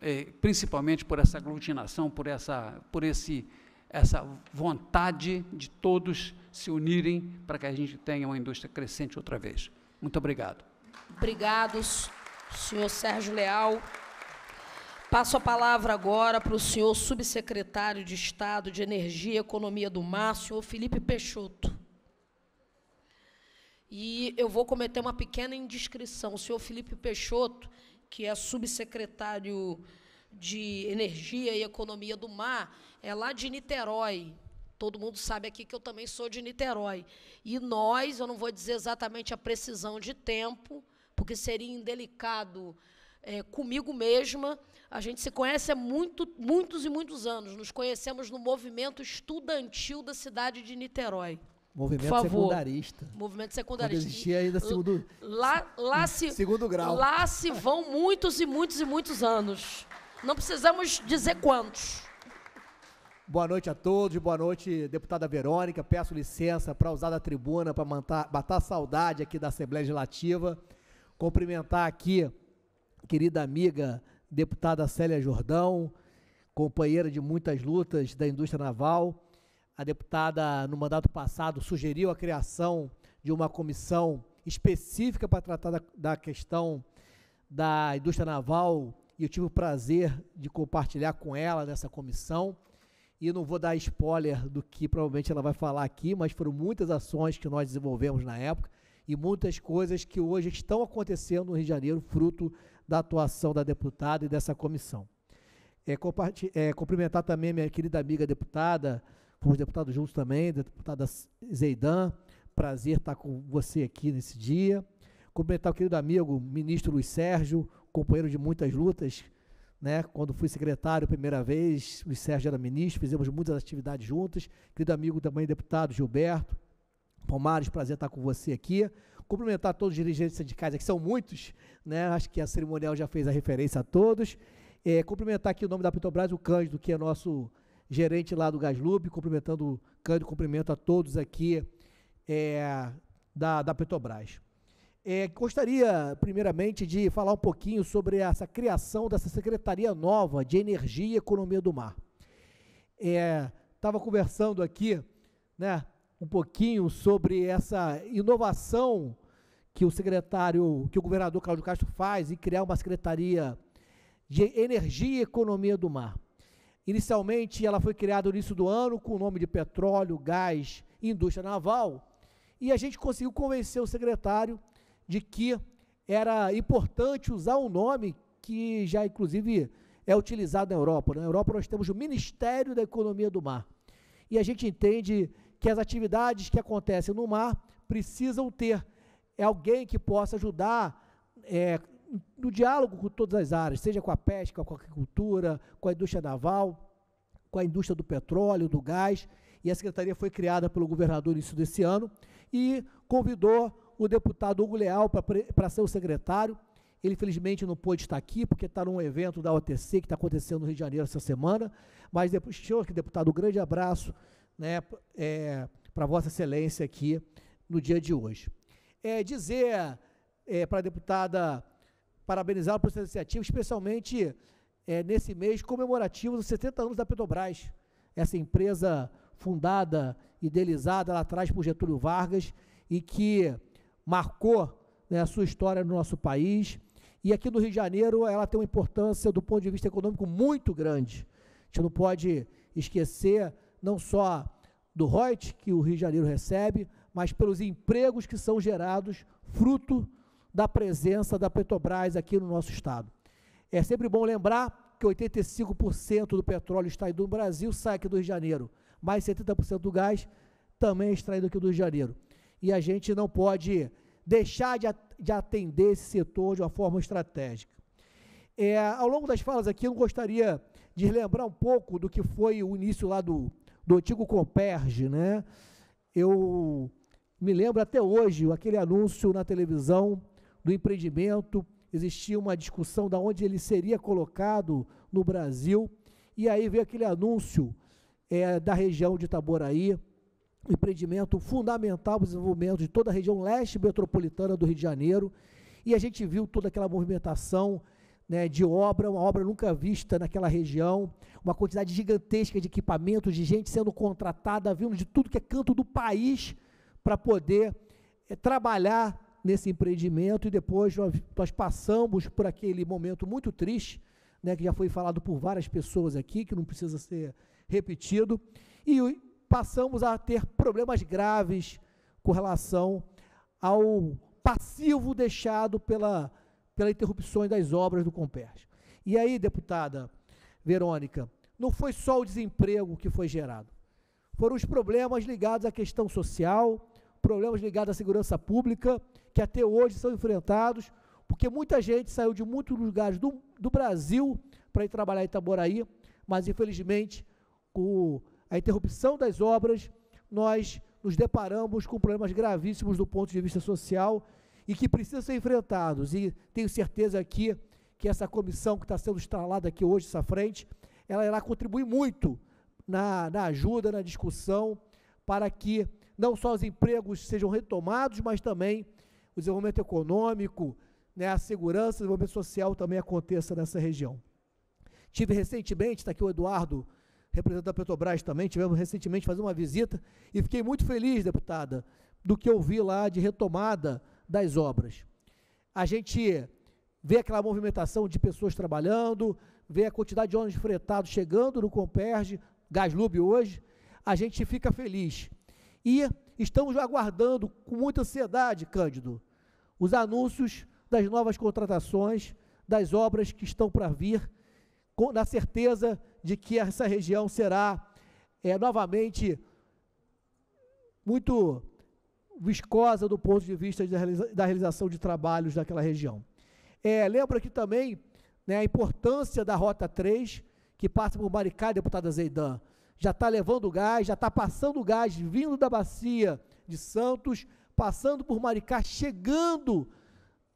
é, principalmente por essa aglutinação, por, essa, por esse, essa vontade de todos se unirem para que a gente tenha uma indústria crescente outra vez. Muito obrigado. Obrigado, senhor Sérgio Leal. Passo a palavra agora para o senhor subsecretário de Estado de Energia e Economia do Mar, senhor Felipe Peixoto. E eu vou cometer uma pequena indiscrição. O senhor Felipe Peixoto que é subsecretário de Energia e Economia do Mar, é lá de Niterói. Todo mundo sabe aqui que eu também sou de Niterói. E nós, eu não vou dizer exatamente a precisão de tempo, porque seria indelicado é, comigo mesma. A gente se conhece há muito, muitos e muitos anos. Nos conhecemos no movimento estudantil da cidade de Niterói. Movimento favor. secundarista. Movimento secundarista. Quando existia ainda segundo, lá, lá se, segundo grau. Lá se vão muitos e muitos e muitos anos. Não precisamos dizer quantos. Boa noite a todos, boa noite, deputada Verônica. Peço licença para usar da tribuna para matar saudade aqui da Assembleia Legislativa. Cumprimentar aqui querida amiga deputada Célia Jordão, companheira de muitas lutas da indústria naval a deputada, no mandato passado, sugeriu a criação de uma comissão específica para tratar da, da questão da indústria naval e eu tive o prazer de compartilhar com ela nessa comissão. E não vou dar spoiler do que provavelmente ela vai falar aqui, mas foram muitas ações que nós desenvolvemos na época e muitas coisas que hoje estão acontecendo no Rio de Janeiro, fruto da atuação da deputada e dessa comissão. É, é, cumprimentar também minha querida amiga deputada com os deputados juntos também, deputada Zeidan, prazer estar com você aqui nesse dia. Cumprimentar o querido amigo, ministro Luiz Sérgio, companheiro de muitas lutas, né? Quando fui secretário a primeira vez, Luiz Sérgio era ministro, fizemos muitas atividades juntas. Querido amigo também, deputado Gilberto Palmares, prazer estar com você aqui. Cumprimentar todos os dirigentes sindicais, que são muitos, né? Acho que a cerimonial já fez a referência a todos. É, cumprimentar aqui o nome da Petrobras, o Cândido, que é nosso gerente lá do Gaslub, cumprimentando o Cândido, cumprimento a todos aqui é, da, da Petrobras. É, gostaria, primeiramente, de falar um pouquinho sobre essa criação dessa Secretaria Nova de Energia e Economia do Mar. Estava é, conversando aqui né, um pouquinho sobre essa inovação que o secretário, que o governador Cláudio Castro faz em criar uma Secretaria de Energia e Economia do Mar. Inicialmente, ela foi criada no início do ano com o nome de Petróleo, Gás e Indústria Naval, e a gente conseguiu convencer o secretário de que era importante usar um nome que já, inclusive, é utilizado na Europa. Né? Na Europa, nós temos o Ministério da Economia do Mar. E a gente entende que as atividades que acontecem no mar precisam ter alguém que possa ajudar é, no diálogo com todas as áreas, seja com a pesca, com a agricultura, com a indústria naval, com a indústria do petróleo, do gás, e a secretaria foi criada pelo governador no início desse ano, e convidou o deputado Hugo Leal para ser o secretário, ele, infelizmente, não pôde estar aqui, porque está num evento da OTC que está acontecendo no Rio de Janeiro essa semana. Mas, senhor deputado, um grande abraço né, é, para Vossa Excelência aqui no dia de hoje. É, dizer é, para a deputada parabenizá-la por essa iniciativa, especialmente é, nesse mês comemorativo dos 70 anos da Petrobras. Essa empresa fundada, idealizada lá atrás por Getúlio Vargas e que marcou né, a sua história no nosso país. E aqui no Rio de Janeiro ela tem uma importância do ponto de vista econômico muito grande. A gente não pode esquecer não só do royalties que o Rio de Janeiro recebe, mas pelos empregos que são gerados fruto da presença da Petrobras aqui no nosso estado. É sempre bom lembrar que 85% do petróleo extraído no Brasil sai aqui do Rio de Janeiro, mais 70% do gás também é extraído aqui do Rio de Janeiro. E a gente não pode deixar de atender esse setor de uma forma estratégica. É, ao longo das falas aqui, eu gostaria de lembrar um pouco do que foi o início lá do, do antigo Comperge, né? Eu me lembro até hoje aquele anúncio na televisão do empreendimento, existia uma discussão da onde ele seria colocado no Brasil, e aí veio aquele anúncio é, da região de Itaboraí, um empreendimento fundamental para o desenvolvimento de toda a região leste metropolitana do Rio de Janeiro, e a gente viu toda aquela movimentação né, de obra, uma obra nunca vista naquela região, uma quantidade gigantesca de equipamentos, de gente sendo contratada, vindo de tudo que é canto do país para poder é, trabalhar nesse empreendimento e depois nós passamos por aquele momento muito triste, né, que já foi falado por várias pessoas aqui, que não precisa ser repetido, e passamos a ter problemas graves com relação ao passivo deixado pela, pela interrupção das obras do Comperj. E aí, deputada Verônica, não foi só o desemprego que foi gerado, foram os problemas ligados à questão social, problemas ligados à segurança pública, que até hoje são enfrentados, porque muita gente saiu de muitos lugares do, do Brasil para ir trabalhar em Itaboraí, mas infelizmente, com a interrupção das obras, nós nos deparamos com problemas gravíssimos do ponto de vista social e que precisam ser enfrentados. E tenho certeza aqui que essa comissão que está sendo instalada aqui hoje, essa frente, ela irá contribuir muito na, na ajuda, na discussão, para que não só os empregos sejam retomados, mas também o desenvolvimento econômico, né, a segurança, o desenvolvimento social também aconteça nessa região. Tive recentemente, está aqui o Eduardo, representante da Petrobras também, tivemos recentemente fazer uma visita e fiquei muito feliz, deputada, do que eu vi lá de retomada das obras. A gente vê aquela movimentação de pessoas trabalhando, vê a quantidade de ônibus fretados chegando no Comperge, Gaslub hoje, a gente fica feliz. E estamos aguardando com muita ansiedade, Cândido, os anúncios das novas contratações, das obras que estão para vir, com, na certeza de que essa região será é, novamente muito viscosa do ponto de vista de, da realização de trabalhos naquela região. É, lembro aqui também né, a importância da Rota 3, que passa por Maricá, deputada Zeidan, já está levando gás, já está passando gás, vindo da bacia de Santos, passando por Maricá, chegando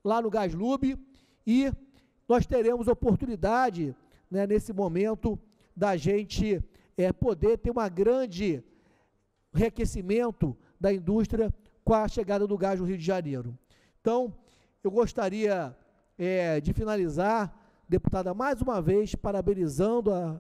lá no Gás Lube, e nós teremos oportunidade, né, nesse momento, da gente é, poder ter uma grande reaquecimento da indústria com a chegada do gás no Rio de Janeiro. Então, eu gostaria é, de finalizar, deputada, mais uma vez, parabenizando a,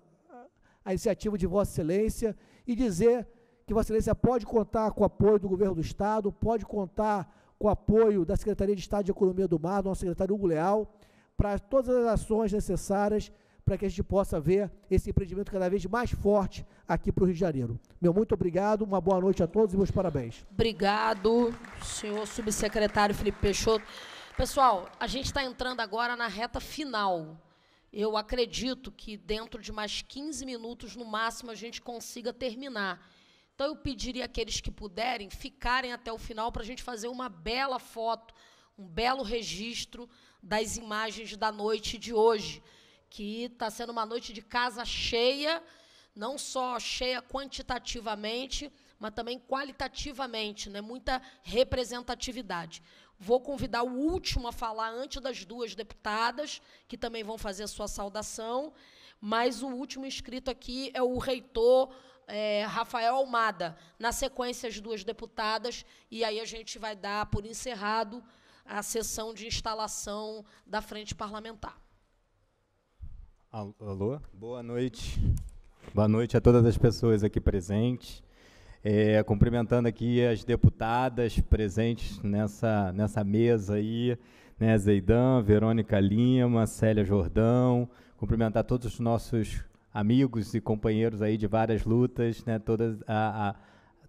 a iniciativa de Vossa Excelência e dizer que Vossa Excelência pode contar com o apoio do governo do Estado, pode contar com o apoio da Secretaria de Estado de Economia do Mar, do nosso secretário Hugo Leal, para todas as ações necessárias para que a gente possa ver esse empreendimento cada vez mais forte aqui para o Rio de Janeiro. Meu muito obrigado, uma boa noite a todos e meus parabéns. Obrigado, senhor subsecretário Felipe Peixoto. Pessoal, a gente está entrando agora na reta final eu acredito que dentro de mais 15 minutos, no máximo, a gente consiga terminar. Então, eu pediria àqueles que puderem ficarem até o final para a gente fazer uma bela foto, um belo registro das imagens da noite de hoje, que está sendo uma noite de casa cheia, não só cheia quantitativamente, mas também qualitativamente, né? muita representatividade. Vou convidar o último a falar antes das duas deputadas, que também vão fazer a sua saudação. Mas o último inscrito aqui é o reitor é, Rafael Almada. Na sequência, as duas deputadas, e aí a gente vai dar por encerrado a sessão de instalação da frente parlamentar. Alô? Boa noite. Boa noite a todas as pessoas aqui presentes. É, cumprimentando aqui as deputadas presentes nessa, nessa mesa aí, né, Zeidan, Verônica Lima, Célia Jordão, cumprimentar todos os nossos amigos e companheiros aí de várias lutas, né, todas a, a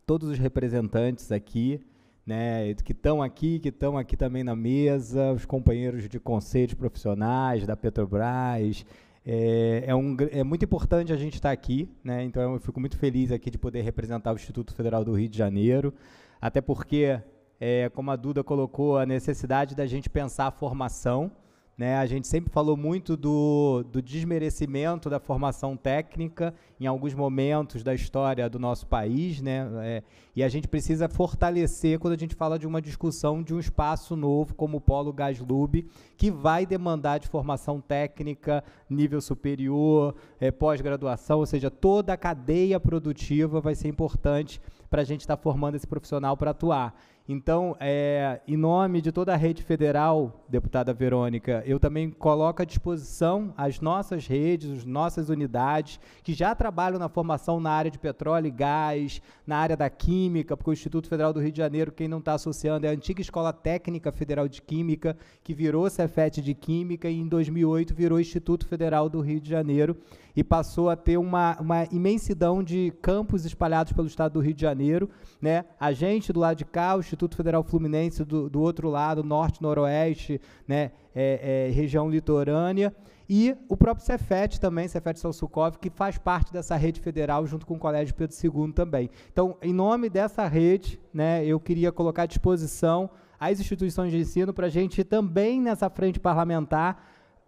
todos os representantes aqui, né, que estão aqui, que estão aqui também na mesa, os companheiros de conselhos profissionais da Petrobras, é, é, um, é muito importante a gente estar tá aqui, né? então eu fico muito feliz aqui de poder representar o Instituto Federal do Rio de Janeiro, até porque, é, como a Duda colocou, a necessidade da gente pensar a formação, né? A gente sempre falou muito do, do desmerecimento da formação técnica em alguns momentos da história do nosso país, né? É, e a gente precisa fortalecer quando a gente fala de uma discussão de um espaço novo como o Polo Gaslub, que vai demandar de formação técnica, nível superior, é, pós-graduação, ou seja, toda a cadeia produtiva vai ser importante para a gente estar tá formando esse profissional para atuar. Então, é, em nome de toda a rede federal, deputada Verônica, eu também coloco à disposição as nossas redes, as nossas unidades, que já trabalham na formação na área de petróleo e gás, na área da química, porque o Instituto Federal do Rio de Janeiro, quem não está associando, é a antiga Escola Técnica Federal de Química, que virou Cefet de Química e em 2008 virou Instituto Federal do Rio de Janeiro e passou a ter uma, uma imensidão de campos espalhados pelo estado do Rio de Janeiro. Né? A gente do lado de cá, o Instituto Federal Fluminense do, do outro lado, norte, noroeste, né, é, é, região litorânea, e o próprio Cefet também, Cefet Salsukov, que faz parte dessa rede federal junto com o Colégio Pedro II também. Então, em nome dessa rede, né, eu queria colocar à disposição as instituições de ensino para a gente também nessa frente parlamentar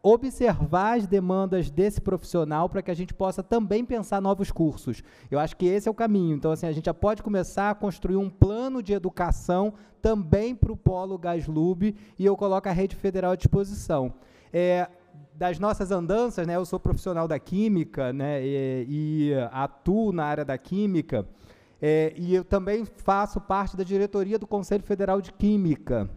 observar as demandas desse profissional para que a gente possa também pensar novos cursos. Eu acho que esse é o caminho. Então, assim, a gente já pode começar a construir um plano de educação também para o Polo Gaslub e eu coloco a Rede Federal à disposição. É, das nossas andanças, né, eu sou profissional da química né, e, e atuo na área da química, é, e eu também faço parte da diretoria do Conselho Federal de Química.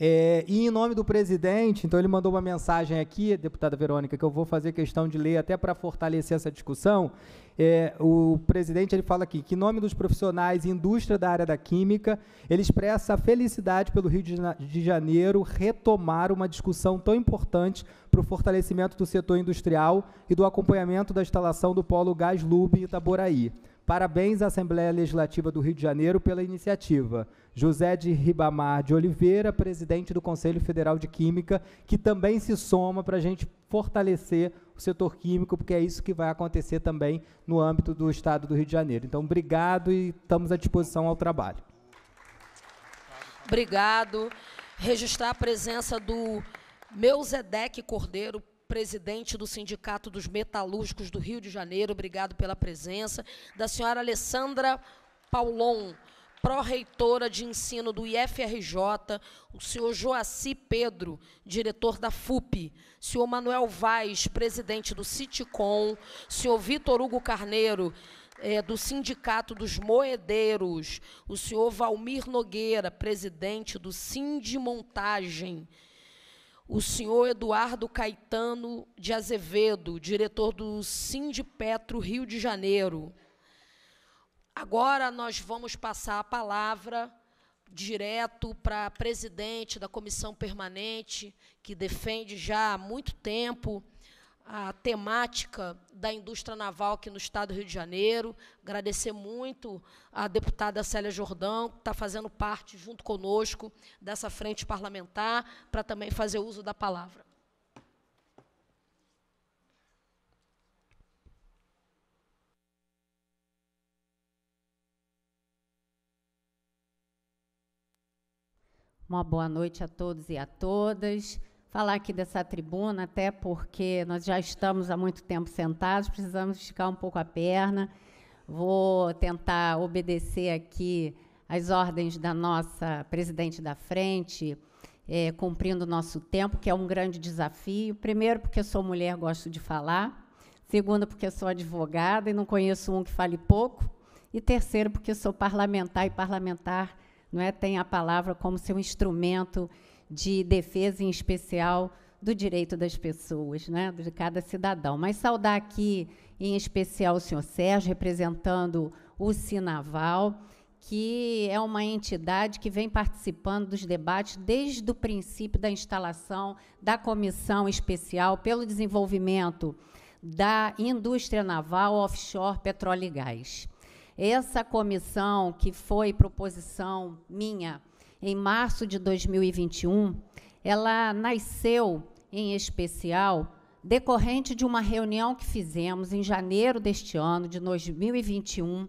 É, e em nome do presidente, então ele mandou uma mensagem aqui, deputada Verônica, que eu vou fazer questão de ler até para fortalecer essa discussão. É, o presidente ele fala aqui que em nome dos profissionais e indústria da área da química, ele expressa a felicidade pelo Rio de Janeiro retomar uma discussão tão importante para o fortalecimento do setor industrial e do acompanhamento da instalação do polo Gás Lube Itaboraí. Parabéns à Assembleia Legislativa do Rio de Janeiro pela iniciativa. José de Ribamar de Oliveira, presidente do Conselho Federal de Química, que também se soma para a gente fortalecer o setor químico, porque é isso que vai acontecer também no âmbito do Estado do Rio de Janeiro. Então, obrigado e estamos à disposição ao trabalho. Obrigado. Registrar a presença do Meu Zedec Cordeiro, presidente do Sindicato dos Metalúrgicos do Rio de Janeiro, obrigado pela presença, da senhora Alessandra Paulon, pró-reitora de ensino do IFRJ, o senhor Joaci Pedro, diretor da FUP, senhor Manuel Vaz, presidente do CITICOM, senhor Vitor Hugo Carneiro, é, do Sindicato dos Moedeiros, o senhor Valmir Nogueira, presidente do Sindimontagem, Montagem, o senhor Eduardo Caetano de Azevedo, diretor do Sindipetro Rio de Janeiro. Agora nós vamos passar a palavra direto para a presidente da comissão permanente, que defende já há muito tempo a temática da indústria naval aqui no estado do Rio de Janeiro. Agradecer muito à deputada Célia Jordão, que está fazendo parte, junto conosco, dessa frente parlamentar, para também fazer uso da palavra. Uma boa noite a todos e a todas falar aqui dessa tribuna, até porque nós já estamos há muito tempo sentados, precisamos esticar um pouco a perna. Vou tentar obedecer aqui as ordens da nossa presidente da frente, é, cumprindo o nosso tempo, que é um grande desafio. Primeiro, porque sou mulher, gosto de falar. Segundo, porque sou advogada e não conheço um que fale pouco. E terceiro, porque sou parlamentar e parlamentar não é tem a palavra como seu instrumento de defesa, em especial, do direito das pessoas, né, de cada cidadão. Mas saudar aqui, em especial, o senhor Sérgio, representando o Sinaval, que é uma entidade que vem participando dos debates desde o princípio da instalação da Comissão Especial pelo Desenvolvimento da Indústria Naval Offshore Petróleo e Gás. Essa comissão, que foi proposição minha em março de 2021, ela nasceu, em especial, decorrente de uma reunião que fizemos em janeiro deste ano, de 2021,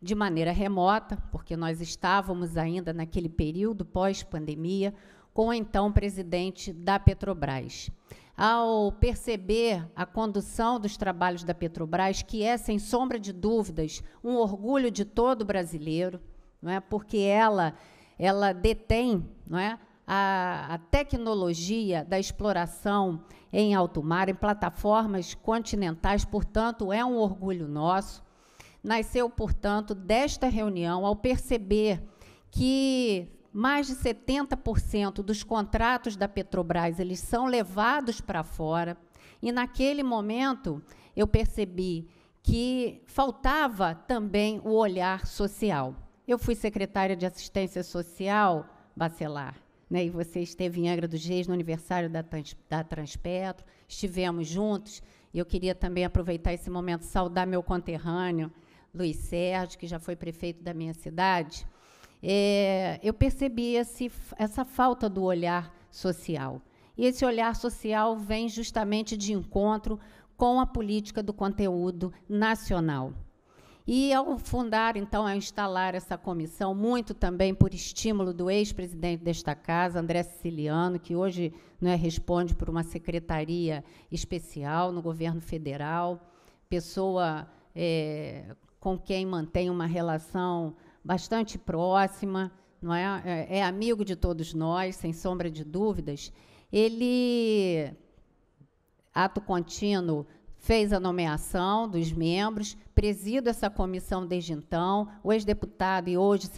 de maneira remota, porque nós estávamos ainda naquele período pós-pandemia, com o então presidente da Petrobras. Ao perceber a condução dos trabalhos da Petrobras, que é, sem sombra de dúvidas, um orgulho de todo brasileiro, não é? porque ela ela detém não é, a, a tecnologia da exploração em alto mar, em plataformas continentais, portanto, é um orgulho nosso. Nasceu, portanto, desta reunião, ao perceber que mais de 70% dos contratos da Petrobras eles são levados para fora. E naquele momento eu percebi que faltava também o olhar social. Eu fui secretária de Assistência Social Bacelar, né, e você esteve em Angra dos Reis no aniversário da, da Transpetro, estivemos juntos, e eu queria também aproveitar esse momento saudar meu conterrâneo, Luiz Sérgio, que já foi prefeito da minha cidade. É, eu percebi esse, essa falta do olhar social. E esse olhar social vem justamente de encontro com a política do conteúdo nacional. E ao fundar, então, a instalar essa comissão, muito também por estímulo do ex-presidente desta casa, André Siciliano, que hoje né, responde por uma secretaria especial no governo federal, pessoa é, com quem mantém uma relação bastante próxima, não é? é, é amigo de todos nós, sem sombra de dúvidas. Ele, ato contínuo, fez a nomeação dos membros, presido essa comissão desde então, o ex-deputado e hoje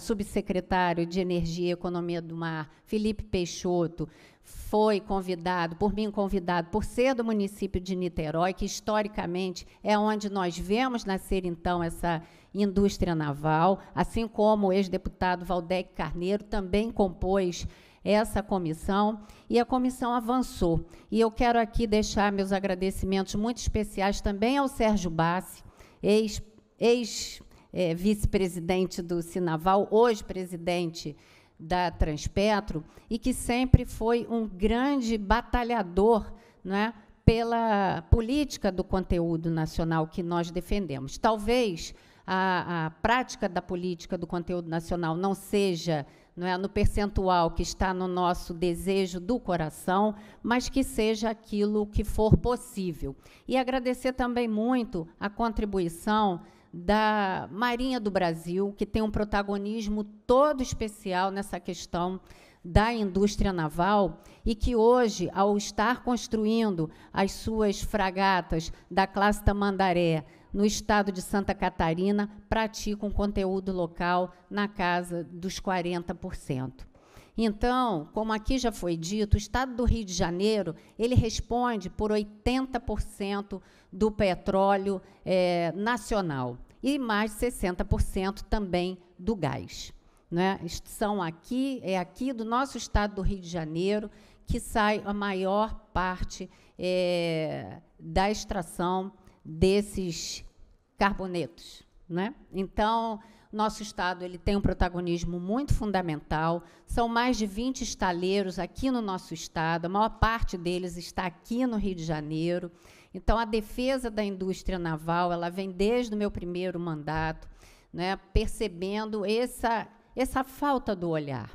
subsecretário de Energia e Economia do Mar, Felipe Peixoto, foi convidado, por mim convidado, por ser do município de Niterói, que historicamente é onde nós vemos nascer então essa indústria naval, assim como o ex-deputado Valdec Carneiro também compôs essa comissão e a comissão avançou. E eu quero aqui deixar meus agradecimentos muito especiais também ao Sérgio Bassi, ex, ex é, vice-presidente do Sinaval, hoje presidente da Transpetro, e que sempre foi um grande batalhador né pela política do conteúdo nacional que nós defendemos. Talvez a, a prática da política do conteúdo nacional não seja não é, no percentual que está no nosso desejo do coração, mas que seja aquilo que for possível. E agradecer também muito a contribuição da Marinha do Brasil, que tem um protagonismo todo especial nessa questão da indústria naval e que hoje, ao estar construindo as suas fragatas da classe Tamandaré, no estado de Santa Catarina praticam conteúdo local na casa dos 40%. Então, como aqui já foi dito, o estado do Rio de Janeiro ele responde por 80% do petróleo é, nacional e mais 60% também do gás. Né? São aqui, é aqui do nosso estado do Rio de Janeiro que sai a maior parte é, da extração desses carbonetos, né? Então, nosso estado ele tem um protagonismo muito fundamental. São mais de 20 estaleiros aqui no nosso estado, a maior parte deles está aqui no Rio de Janeiro. Então, a defesa da indústria naval ela vem desde o meu primeiro mandato, né, percebendo essa, essa falta do olhar.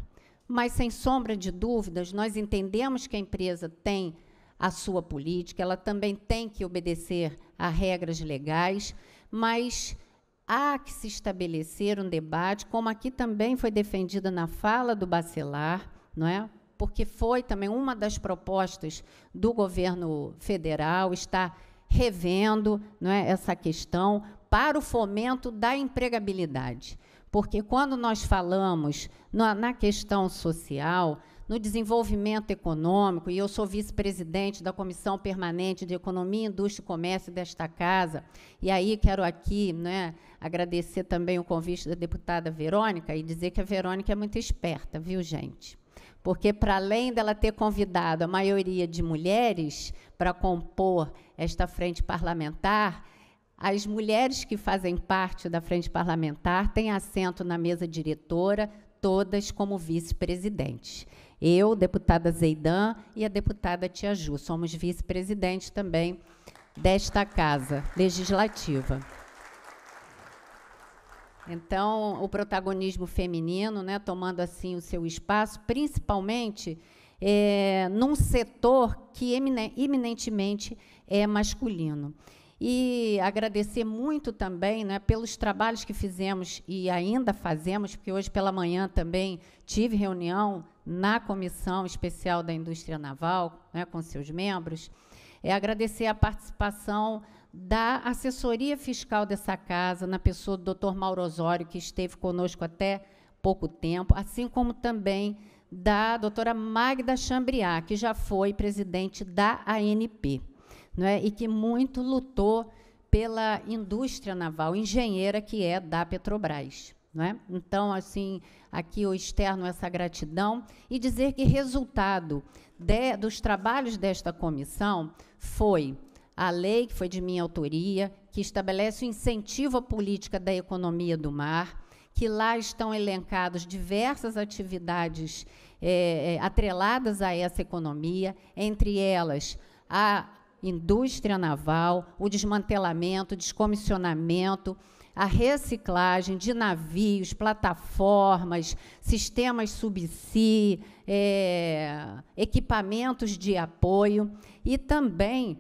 Mas, sem sombra de dúvidas, nós entendemos que a empresa tem a sua política, ela também tem que obedecer a regras legais, mas há que se estabelecer um debate, como aqui também foi defendida na fala do Bacelar, não é? Porque foi também uma das propostas do governo federal está revendo não é, essa questão para o fomento da empregabilidade. Porque quando nós falamos na, na questão social, no desenvolvimento econômico, e eu sou vice-presidente da Comissão Permanente de Economia, Indústria e Comércio desta casa, e aí quero aqui né, agradecer também o convite da deputada Verônica e dizer que a Verônica é muito esperta, viu, gente? Porque, para além dela ter convidado a maioria de mulheres para compor esta frente parlamentar, as mulheres que fazem parte da frente parlamentar têm assento na mesa diretora, todas como vice-presidentes. Eu, deputada Zeidan e a deputada Tia Ju, somos vice-presidente também desta casa legislativa. Então, o protagonismo feminino, né, tomando assim o seu espaço, principalmente é, num setor que eminentemente é masculino. E agradecer muito também né, pelos trabalhos que fizemos e ainda fazemos, porque hoje pela manhã também tive reunião na Comissão Especial da Indústria Naval, né, com seus membros. É agradecer a participação da assessoria fiscal dessa casa, na pessoa do Dr. Mauro Osório, que esteve conosco até pouco tempo, assim como também da doutora Magda Chambriá, que já foi presidente da ANP. É? e que muito lutou pela indústria naval engenheira que é da Petrobras. É? Então, assim, aqui eu externo essa gratidão e dizer que resultado de, dos trabalhos desta comissão foi a lei, que foi de minha autoria, que estabelece o incentivo à política da economia do mar, que lá estão elencadas diversas atividades é, atreladas a essa economia, entre elas a indústria naval, o desmantelamento, descomissionamento, a reciclagem de navios, plataformas, sistemas subsea, é, equipamentos de apoio e também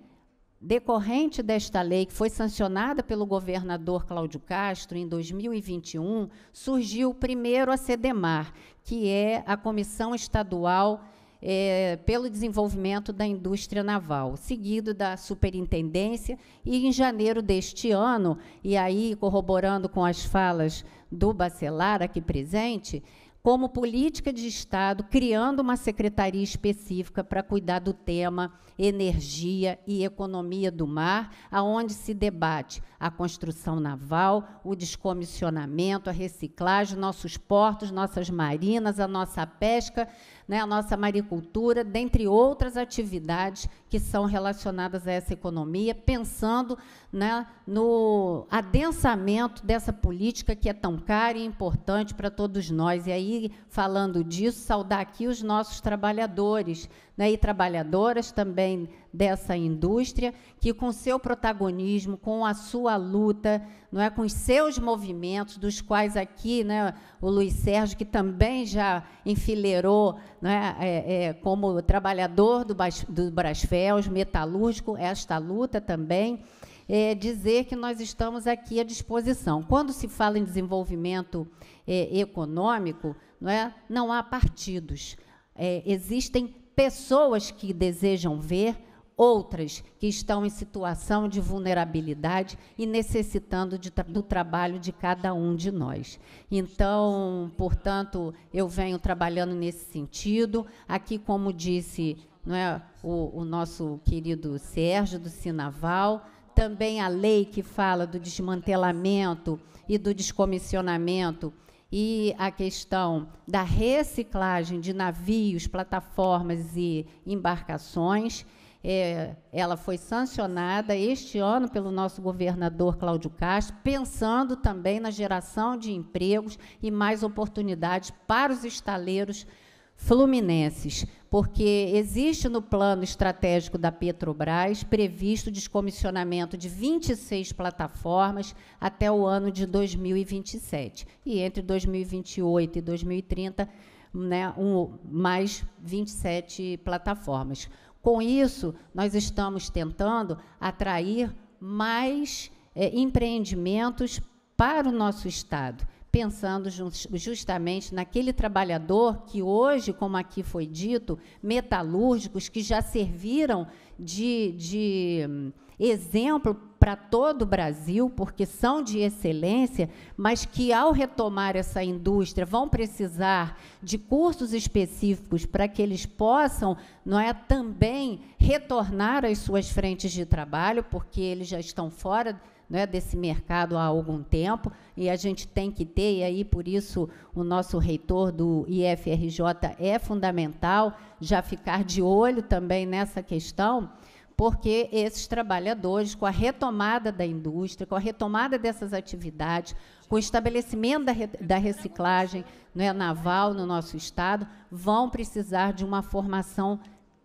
decorrente desta lei que foi sancionada pelo governador Cláudio Castro em 2021, surgiu primeiro a CDMAR, que é a Comissão Estadual de é, pelo desenvolvimento da indústria naval, seguido da superintendência, e em janeiro deste ano, e aí corroborando com as falas do Bacelar aqui presente, como política de Estado, criando uma secretaria específica para cuidar do tema energia e economia do mar, aonde se debate a construção naval, o descomissionamento, a reciclagem, nossos portos, nossas marinas, a nossa pesca, né, a nossa maricultura, dentre outras atividades que são relacionadas a essa economia, pensando né, no adensamento dessa política que é tão cara e importante para todos nós. E aí, falando disso, saudar aqui os nossos trabalhadores, né, e trabalhadoras também dessa indústria, que com seu protagonismo, com a sua luta, não é, com os seus movimentos, dos quais aqui né, o Luiz Sérgio, que também já enfileirou né, é, é, como trabalhador do, do Brasfels, metalúrgico, esta luta também, é, dizer que nós estamos aqui à disposição. Quando se fala em desenvolvimento é, econômico, não, é, não há partidos. É, existem pessoas que desejam ver, outras que estão em situação de vulnerabilidade e necessitando de, do trabalho de cada um de nós. Então, portanto, eu venho trabalhando nesse sentido. Aqui, como disse não é, o, o nosso querido Sérgio do Sinaval, também a lei que fala do desmantelamento e do descomissionamento e a questão da reciclagem de navios, plataformas e embarcações. É, ela foi sancionada este ano pelo nosso governador Cláudio Castro, pensando também na geração de empregos e mais oportunidades para os estaleiros fluminenses, porque existe no plano estratégico da Petrobras previsto o descomissionamento de 26 plataformas até o ano de 2027. E entre 2028 e 2030, né, um, mais 27 plataformas. Com isso, nós estamos tentando atrair mais é, empreendimentos para o nosso Estado pensando justamente naquele trabalhador que hoje, como aqui foi dito, metalúrgicos que já serviram de, de exemplo para todo o Brasil, porque são de excelência, mas que ao retomar essa indústria vão precisar de cursos específicos para que eles possam, não é, também retornar às suas frentes de trabalho, porque eles já estão fora né, desse mercado há algum tempo e a gente tem que ter, e aí por isso o nosso reitor do IFRJ é fundamental já ficar de olho também nessa questão, porque esses trabalhadores, com a retomada da indústria, com a retomada dessas atividades, com o estabelecimento da, re, da reciclagem né, naval no nosso Estado, vão precisar de uma formação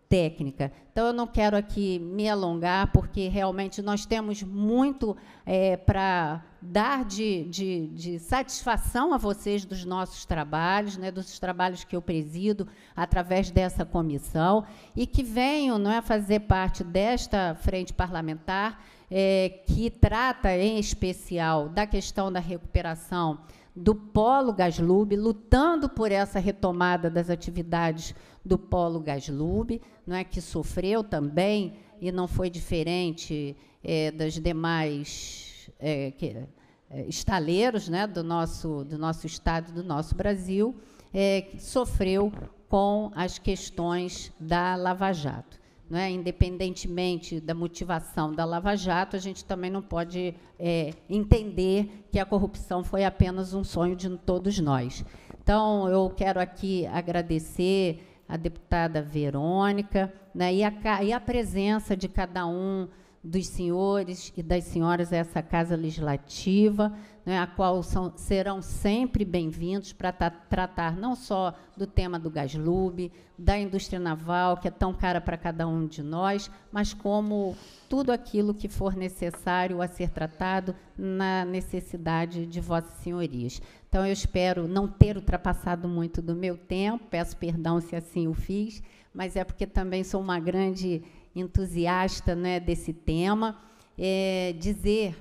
técnica. Então, eu não quero aqui me alongar, porque realmente nós temos muito é, para dar de, de, de, satisfação a vocês dos nossos trabalhos, né, dos trabalhos que eu presido através dessa comissão, e que venham não é, fazer parte desta frente parlamentar, é, que trata em especial da questão da recuperação do Polo Gaslub, lutando por essa retomada das atividades do Polo Gaslub, não é que sofreu também e não foi diferente é, das demais é, que, é, estaleiros, né, do nosso do nosso estado, do nosso Brasil, que sofreu com as questões da Lava Jato. Não é? Independentemente da motivação da Lava Jato, a gente também não pode entender que a corrupção foi apenas um sonho de todos nós. Então, eu quero aqui agradecer a deputada Verônica, né, e, a, e a presença de cada um dos senhores e das senhoras a essa Casa Legislativa, né, a qual são, serão sempre bem-vindos para tratar não só do tema do gaslube, da indústria naval, que é tão cara para cada um de nós, mas como tudo aquilo que for necessário a ser tratado na necessidade de vossas senhorias. Então, eu espero não ter ultrapassado muito do meu tempo, peço perdão se assim o fiz, mas é porque também sou uma grande entusiasta né, desse tema. É, dizer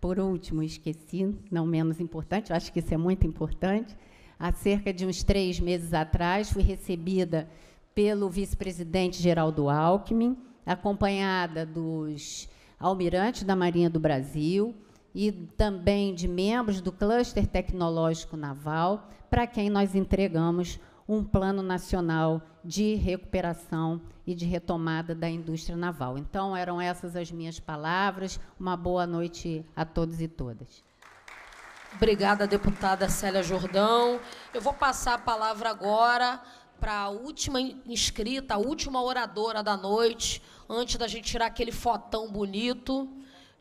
por último, esqueci, não menos importante, acho que isso é muito importante, há cerca de uns três meses atrás, fui recebida pelo vice-presidente Geraldo Alckmin, acompanhada dos almirantes da Marinha do Brasil e também de membros do cluster tecnológico naval, para quem nós entregamos um plano nacional de recuperação e de retomada da indústria naval. Então, eram essas as minhas palavras. Uma boa noite a todos e todas. Obrigada, deputada Célia Jordão. Eu vou passar a palavra agora para a última inscrita, a última oradora da noite, antes da gente tirar aquele fotão bonito.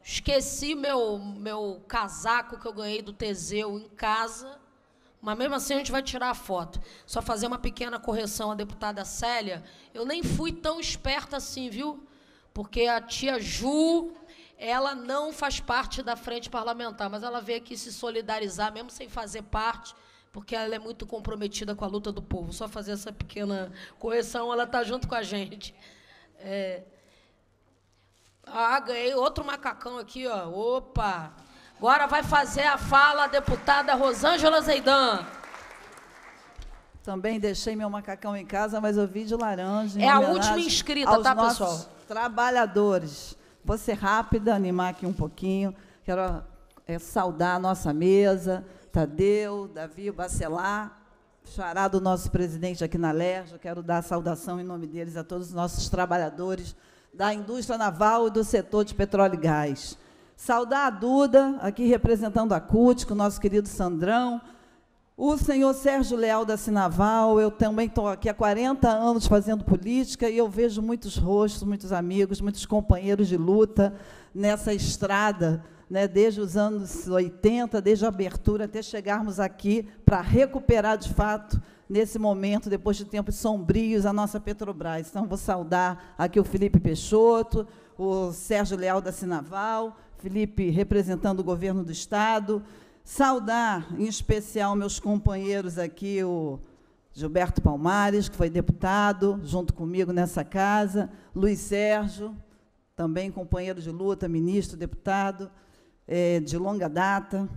Esqueci meu, meu casaco que eu ganhei do Teseu em casa. Mas mesmo assim a gente vai tirar a foto. Só fazer uma pequena correção à deputada Célia. Eu nem fui tão esperta assim, viu? Porque a tia Ju, ela não faz parte da frente parlamentar, mas ela veio aqui se solidarizar, mesmo sem fazer parte, porque ela é muito comprometida com a luta do povo. Só fazer essa pequena correção, ela está junto com a gente. É... Ah, ganhei outro macacão aqui, ó. Opa! Agora vai fazer a fala a deputada Rosângela Zeidan. Também deixei meu macacão em casa, mas eu vi de laranja. É a última inscrita, tá, pessoal? Trabalhadores. Vou ser rápida, animar aqui um pouquinho. Quero é, saudar a nossa mesa, Tadeu, Davi Bacelar, chará do nosso presidente aqui na Lerja. Quero dar saudação em nome deles a todos os nossos trabalhadores da indústria naval e do setor de petróleo e gás. Saudar a Duda, aqui representando a CUT, com o nosso querido Sandrão. O senhor Sérgio Leal da Sinaval, eu também estou aqui há 40 anos fazendo política e eu vejo muitos rostos, muitos amigos, muitos companheiros de luta nessa estrada, né, desde os anos 80, desde a abertura, até chegarmos aqui para recuperar de fato nesse momento, depois de tempos sombrios, a nossa Petrobras. Então, vou saudar aqui o Felipe Peixoto, o Sérgio Leal da Sinaval, Felipe representando o governo do Estado. Saudar, em especial, meus companheiros aqui, o Gilberto Palmares, que foi deputado junto comigo nessa casa, Luiz Sérgio, também companheiro de luta, ministro, deputado, é, de longa data.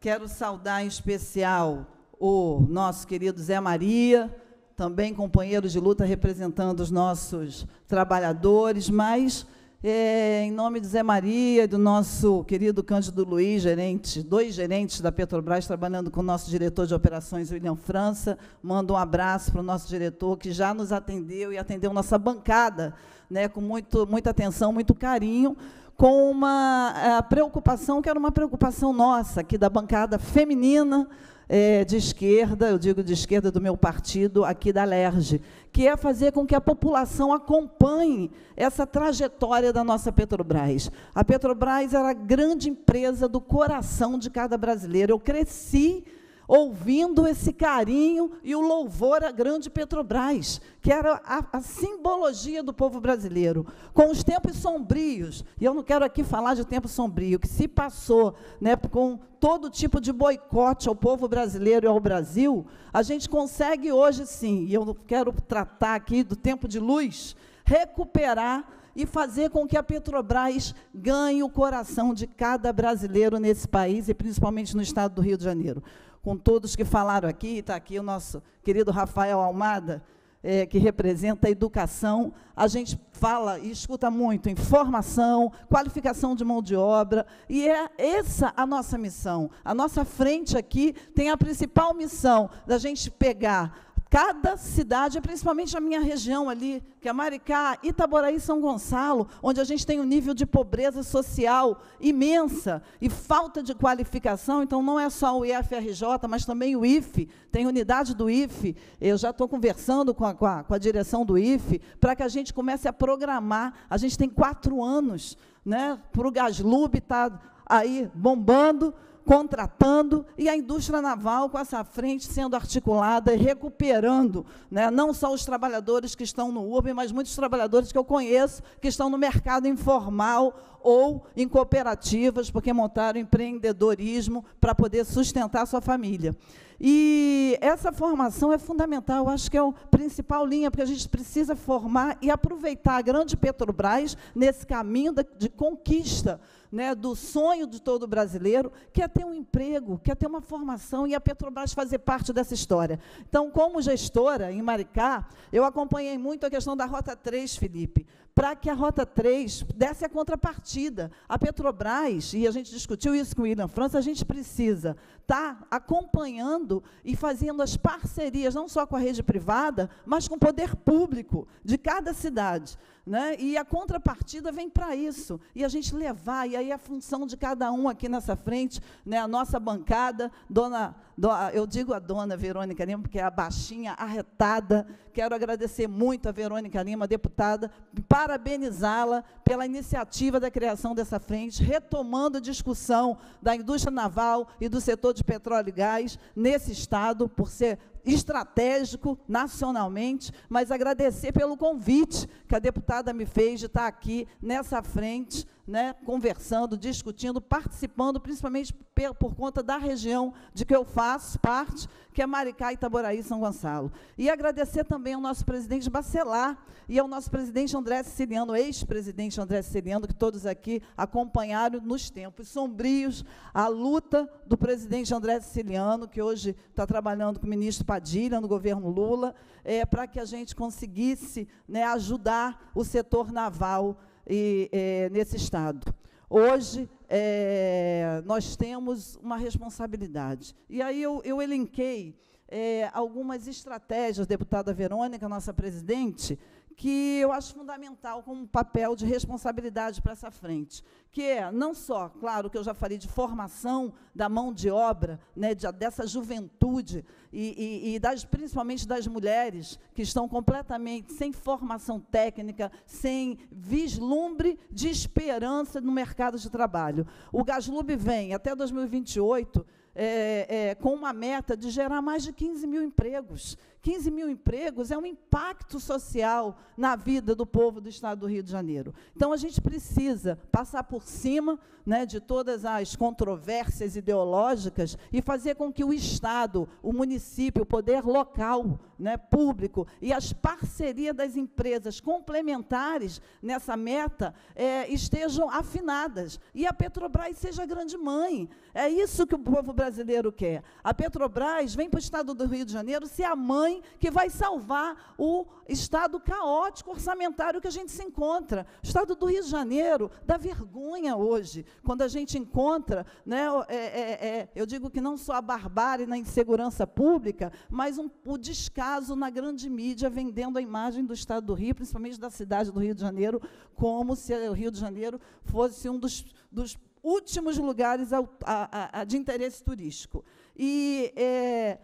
Quero saudar em especial o nosso querido Zé Maria, também companheiro de luta representando os nossos trabalhadores, mas é, em nome de Zé Maria, do nosso querido Cândido Luiz, gerente, dois gerentes da Petrobras, trabalhando com o nosso diretor de operações, William França, mando um abraço para o nosso diretor, que já nos atendeu e atendeu nossa bancada né, com muito, muita atenção, muito carinho, com uma preocupação que era uma preocupação nossa, aqui da bancada feminina, é, de esquerda, eu digo de esquerda do meu partido aqui da LERJ, que é fazer com que a população acompanhe essa trajetória da nossa Petrobras. A Petrobras era a grande empresa do coração de cada brasileiro. Eu cresci ouvindo esse carinho e o louvor à grande Petrobras, que era a, a, simbologia do povo brasileiro. Com os tempos sombrios, e eu não quero aqui falar de tempo sombrio, que se passou né, com todo tipo de boicote ao povo brasileiro e ao Brasil, a gente consegue hoje sim, e eu quero tratar aqui do tempo de luz, recuperar e fazer com que a Petrobras ganhe o coração de cada brasileiro nesse país e principalmente no estado do Rio de Janeiro com todos que falaram aqui, está aqui o nosso querido Rafael Almada, é, que representa a educação, a gente fala e escuta muito em formação, qualificação de mão de obra, e é essa a nossa missão. A nossa frente aqui tem a principal missão da gente pegar cada cidade, principalmente a minha região ali, que é Maricá, Itaboraí, São Gonçalo, onde a gente tem um nível de pobreza social imensa e falta de qualificação, então não é só o IFRJ, mas também o IFE, tem unidade do IFE, eu já estou conversando com a, com, a, com a direção do IFE, para que a gente comece a programar, a gente tem quatro anos, né, para o Gaslub estar tá aí bombando, contratando e a indústria naval com essa frente sendo articulada recuperando, né, não só os trabalhadores que estão no Urbem, mas muitos trabalhadores que eu conheço que estão no mercado informal ou em cooperativas, porque montaram empreendedorismo para poder sustentar a sua família. E essa formação é fundamental, eu acho que é a principal linha, porque a gente precisa formar e aproveitar a grande Petrobras nesse caminho de conquista né, do sonho de todo brasileiro, que é ter um emprego, que é ter uma formação, e a Petrobras fazer parte dessa história. Então, como gestora em Maricá, eu acompanhei muito a questão da Rota 3, Felipe para que a Rota 3 desse a contrapartida. A Petrobras, e a gente discutiu isso com o William França, a gente precisa estar tá acompanhando e fazendo as parcerias, não só com a rede privada, mas com o poder público de cada cidade. Né? E a contrapartida vem para isso, e a gente levar, e aí a função de cada um aqui nessa frente, né? a nossa bancada, dona, do, eu digo a dona Verônica Lima, porque é a baixinha arretada, quero agradecer muito a Verônica Lima, deputada, parabenizá-la pela iniciativa da criação dessa frente, retomando a discussão da indústria naval e do setor de petróleo e gás nesse Estado, por ser estratégico nacionalmente, mas agradecer pelo convite que a deputada me fez de estar aqui nessa frente né, conversando, discutindo, participando, principalmente por, por conta da região de que eu faço parte, que é Maricá, Itaboraí, São Gonçalo. E agradecer também ao nosso presidente Bacelar e ao nosso presidente André Siciliano, ex-presidente André Siciliano, que todos aqui acompanharam nos tempos sombrios a luta do presidente André Siciliano, que hoje está trabalhando com o ministro Padilha no governo Lula, é, para que a gente conseguisse né, ajudar o setor naval e, é, nesse Estado. Hoje, é, nós temos uma responsabilidade. E aí eu, eu elenquei é, algumas estratégias, deputada Verônica, nossa presidente, que eu acho fundamental como um papel de responsabilidade para essa frente, que é não só, claro, que eu já falei de formação da mão de obra, né, de, dessa juventude e, e, e das, principalmente das mulheres que estão completamente sem formação técnica, sem vislumbre de esperança no mercado de trabalho. O Gaslub vem até 2028 é, é, com uma meta de gerar mais de 15 mil empregos. 15 mil empregos é um impacto social na vida do povo do estado do Rio de Janeiro. Então, a gente precisa passar por cima né, de todas as controvérsias ideológicas e fazer com que o Estado, o município, o poder local, né, público e as parcerias das empresas complementares nessa meta é, estejam afinadas e a Petrobras seja grande mãe. É isso que o povo brasileiro quer. A Petrobras vem para o estado do Rio de Janeiro ser a mãe mãe que vai salvar o estado caótico orçamentário que a gente se encontra. O estado do Rio de Janeiro dá vergonha hoje, quando a gente encontra, né, é, é, é, eu digo que não só a barbárie na insegurança pública, mas um, o descaso na grande mídia vendendo a imagem do estado do Rio, principalmente da cidade do Rio de Janeiro, como se o Rio de Janeiro fosse um dos, dos últimos lugares ao, a, a de interesse turístico. E é,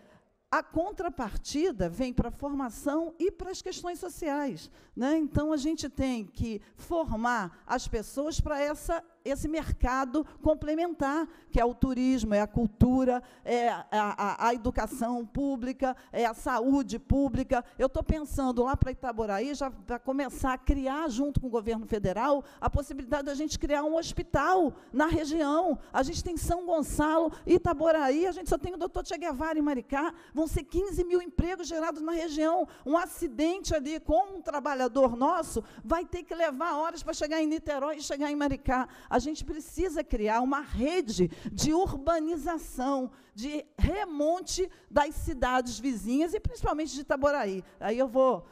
a contrapartida vem para a formação e para as questões sociais. Né? Então, a gente tem que formar as pessoas para essa esse mercado complementar, que é o turismo, é a cultura, é a, a, a educação pública, é a saúde pública. Eu estou pensando lá para Itaboraí, já para começar a criar, junto com o governo federal, a possibilidade da gente criar um hospital na região. A gente tem São Gonçalo, Itaboraí, a gente só tem o doutor Che Guevara em Maricá, vão ser 15 mil empregos gerados na região. Um acidente ali com um trabalhador nosso vai ter que levar horas para chegar em Niterói e chegar em Maricá a gente precisa criar uma rede de urbanização, de remonte das cidades vizinhas e principalmente de Itaboraí. Aí eu vou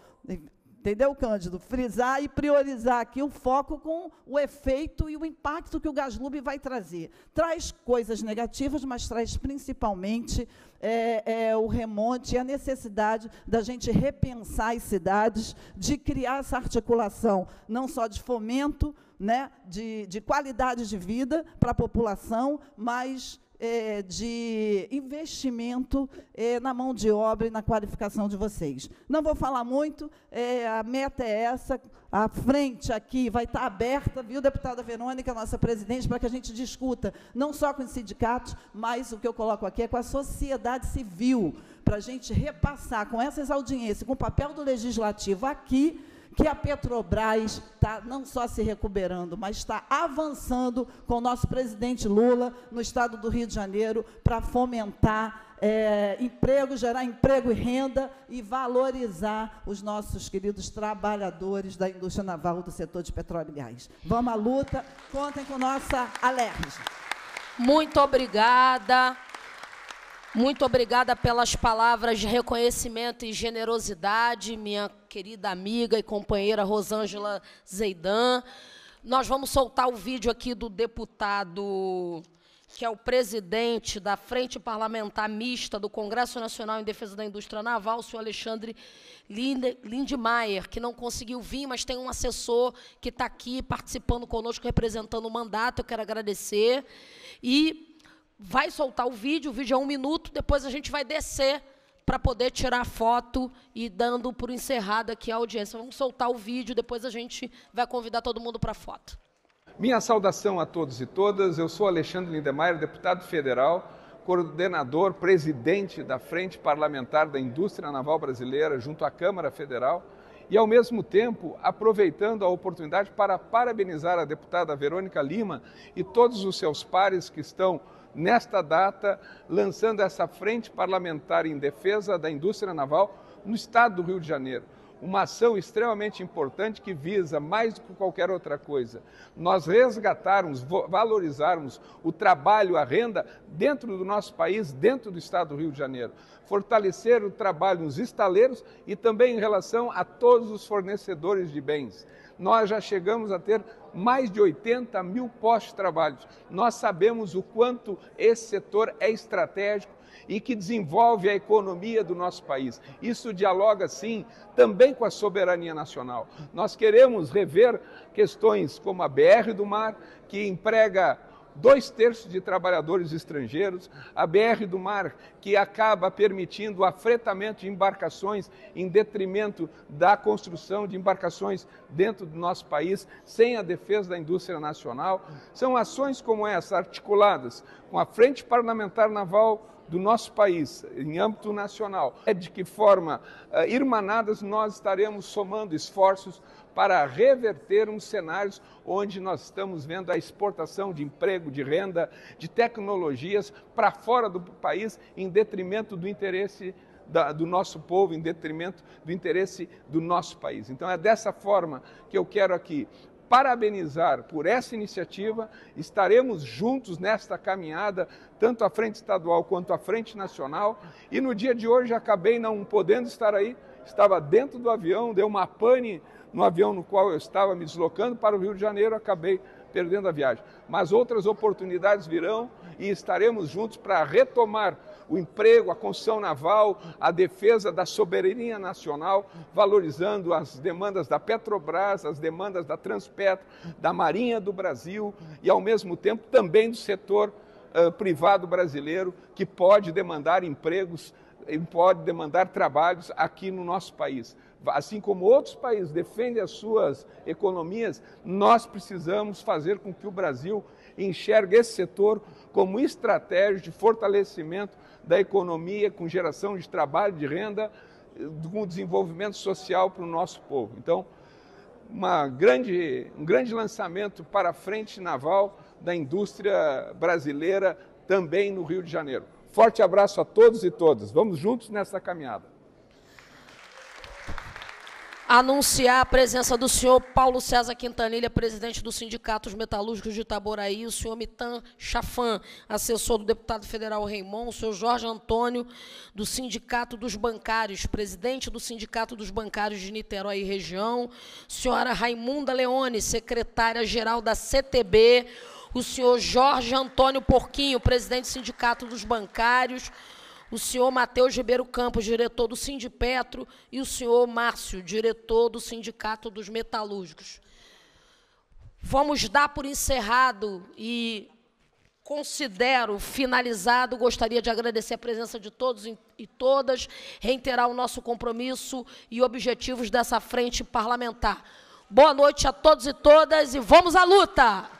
Entendeu, Cândido? Frisar e priorizar aqui o foco com o efeito e o impacto que o Gaslube vai trazer. Traz coisas negativas, mas traz principalmente é, é, o remonte e a necessidade da gente repensar as cidades, de criar essa articulação, não só de fomento, né, de, de qualidade de vida para a população, mas é, de investimento é, na mão de obra e na qualificação de vocês. Não vou falar muito, é, a meta é essa, a frente aqui vai estar aberta, viu, deputada Verônica, nossa presidente, para que a gente discuta, não só com os sindicatos, mas o que eu coloco aqui é com a sociedade civil, para a gente repassar com essas audiências, com o papel do legislativo aqui, que a Petrobras está não só se recuperando, mas está avançando com o nosso presidente Lula no estado do Rio de Janeiro para fomentar é, emprego, gerar emprego e renda e valorizar os nossos queridos trabalhadores da indústria naval do setor de petróleo e gás. Vamos à luta, contem com nossa alerta. Muito obrigada. Muito obrigada pelas palavras de reconhecimento e generosidade, minha querida amiga e companheira Rosângela Zeidan. Nós vamos soltar o vídeo aqui do deputado, que é o presidente da Frente Parlamentar Mista do Congresso Nacional em Defesa da Indústria Naval, o senhor Alexandre Lindemeyer, que não conseguiu vir, mas tem um assessor que está aqui participando conosco, representando o mandato. Eu quero agradecer. E vai soltar o vídeo, o vídeo é um minuto, depois a gente vai descer para poder tirar foto e dando por encerrada aqui a audiência. Vamos soltar o vídeo, depois a gente vai convidar todo mundo para foto. Minha saudação a todos e todas. Eu sou Alexandre Lindemeyer, deputado federal, coordenador, presidente da Frente Parlamentar da Indústria Naval Brasileira, junto à Câmara Federal, e ao mesmo tempo aproveitando a oportunidade para parabenizar a deputada Verônica Lima e todos os seus pares que estão nesta data, lançando essa Frente Parlamentar em Defesa da Indústria Naval no estado do Rio de Janeiro. Uma ação extremamente importante que visa, mais do que qualquer outra coisa, nós resgatarmos, valorizarmos o trabalho, a renda dentro do nosso país, dentro do estado do Rio de Janeiro. Fortalecer o trabalho nos estaleiros e também em relação a todos os fornecedores de bens nós já chegamos a ter mais de 80 mil de trabalhos Nós sabemos o quanto esse setor é estratégico e que desenvolve a economia do nosso país. Isso dialoga, sim, também com a soberania nacional. Nós queremos rever questões como a BR do Mar, que emprega dois terços de trabalhadores estrangeiros, a BR do Mar, que acaba permitindo o afretamento de embarcações em detrimento da construção de embarcações dentro do nosso país, sem a defesa da indústria nacional. São ações como essa, articuladas com a Frente Parlamentar Naval do nosso país, em âmbito nacional. É de que forma, eh, irmanadas, nós estaremos somando esforços para reverter uns cenários onde nós estamos vendo a exportação de emprego, de renda, de tecnologias para fora do país, em detrimento do interesse da, do nosso povo, em detrimento do interesse do nosso país. Então é dessa forma que eu quero aqui parabenizar por essa iniciativa. Estaremos juntos nesta caminhada, tanto a frente estadual quanto a frente nacional. E no dia de hoje acabei não podendo estar aí, estava dentro do avião, deu uma pane no avião no qual eu estava me deslocando para o Rio de Janeiro, acabei perdendo a viagem. Mas outras oportunidades virão e estaremos juntos para retomar o emprego, a construção naval, a defesa da soberania nacional, valorizando as demandas da Petrobras, as demandas da Transpetro, da Marinha do Brasil e, ao mesmo tempo, também do setor uh, privado brasileiro, que pode demandar empregos, pode demandar trabalhos aqui no nosso país assim como outros países defendem as suas economias, nós precisamos fazer com que o Brasil enxergue esse setor como estratégia de fortalecimento da economia, com geração de trabalho, de renda, com desenvolvimento social para o nosso povo. Então, uma grande, um grande lançamento para a frente naval da indústria brasileira também no Rio de Janeiro. Forte abraço a todos e todas. Vamos juntos nessa caminhada anunciar a presença do senhor Paulo César Quintanilha, presidente do Sindicato dos Metalúrgicos de Itaboraí, o senhor Mitan Chafan, assessor do deputado federal Reimon, o senhor Jorge Antônio, do Sindicato dos Bancários, presidente do Sindicato dos Bancários de Niterói e região, senhora Raimunda Leone, secretária-geral da CTB, o senhor Jorge Antônio Porquinho, presidente do Sindicato dos Bancários, o senhor Matheus Ribeiro Campos, diretor do Sindipetro, e o senhor Márcio, diretor do Sindicato dos Metalúrgicos. Vamos dar por encerrado e considero finalizado, gostaria de agradecer a presença de todos e todas, reiterar o nosso compromisso e objetivos dessa frente parlamentar. Boa noite a todos e todas e vamos à luta!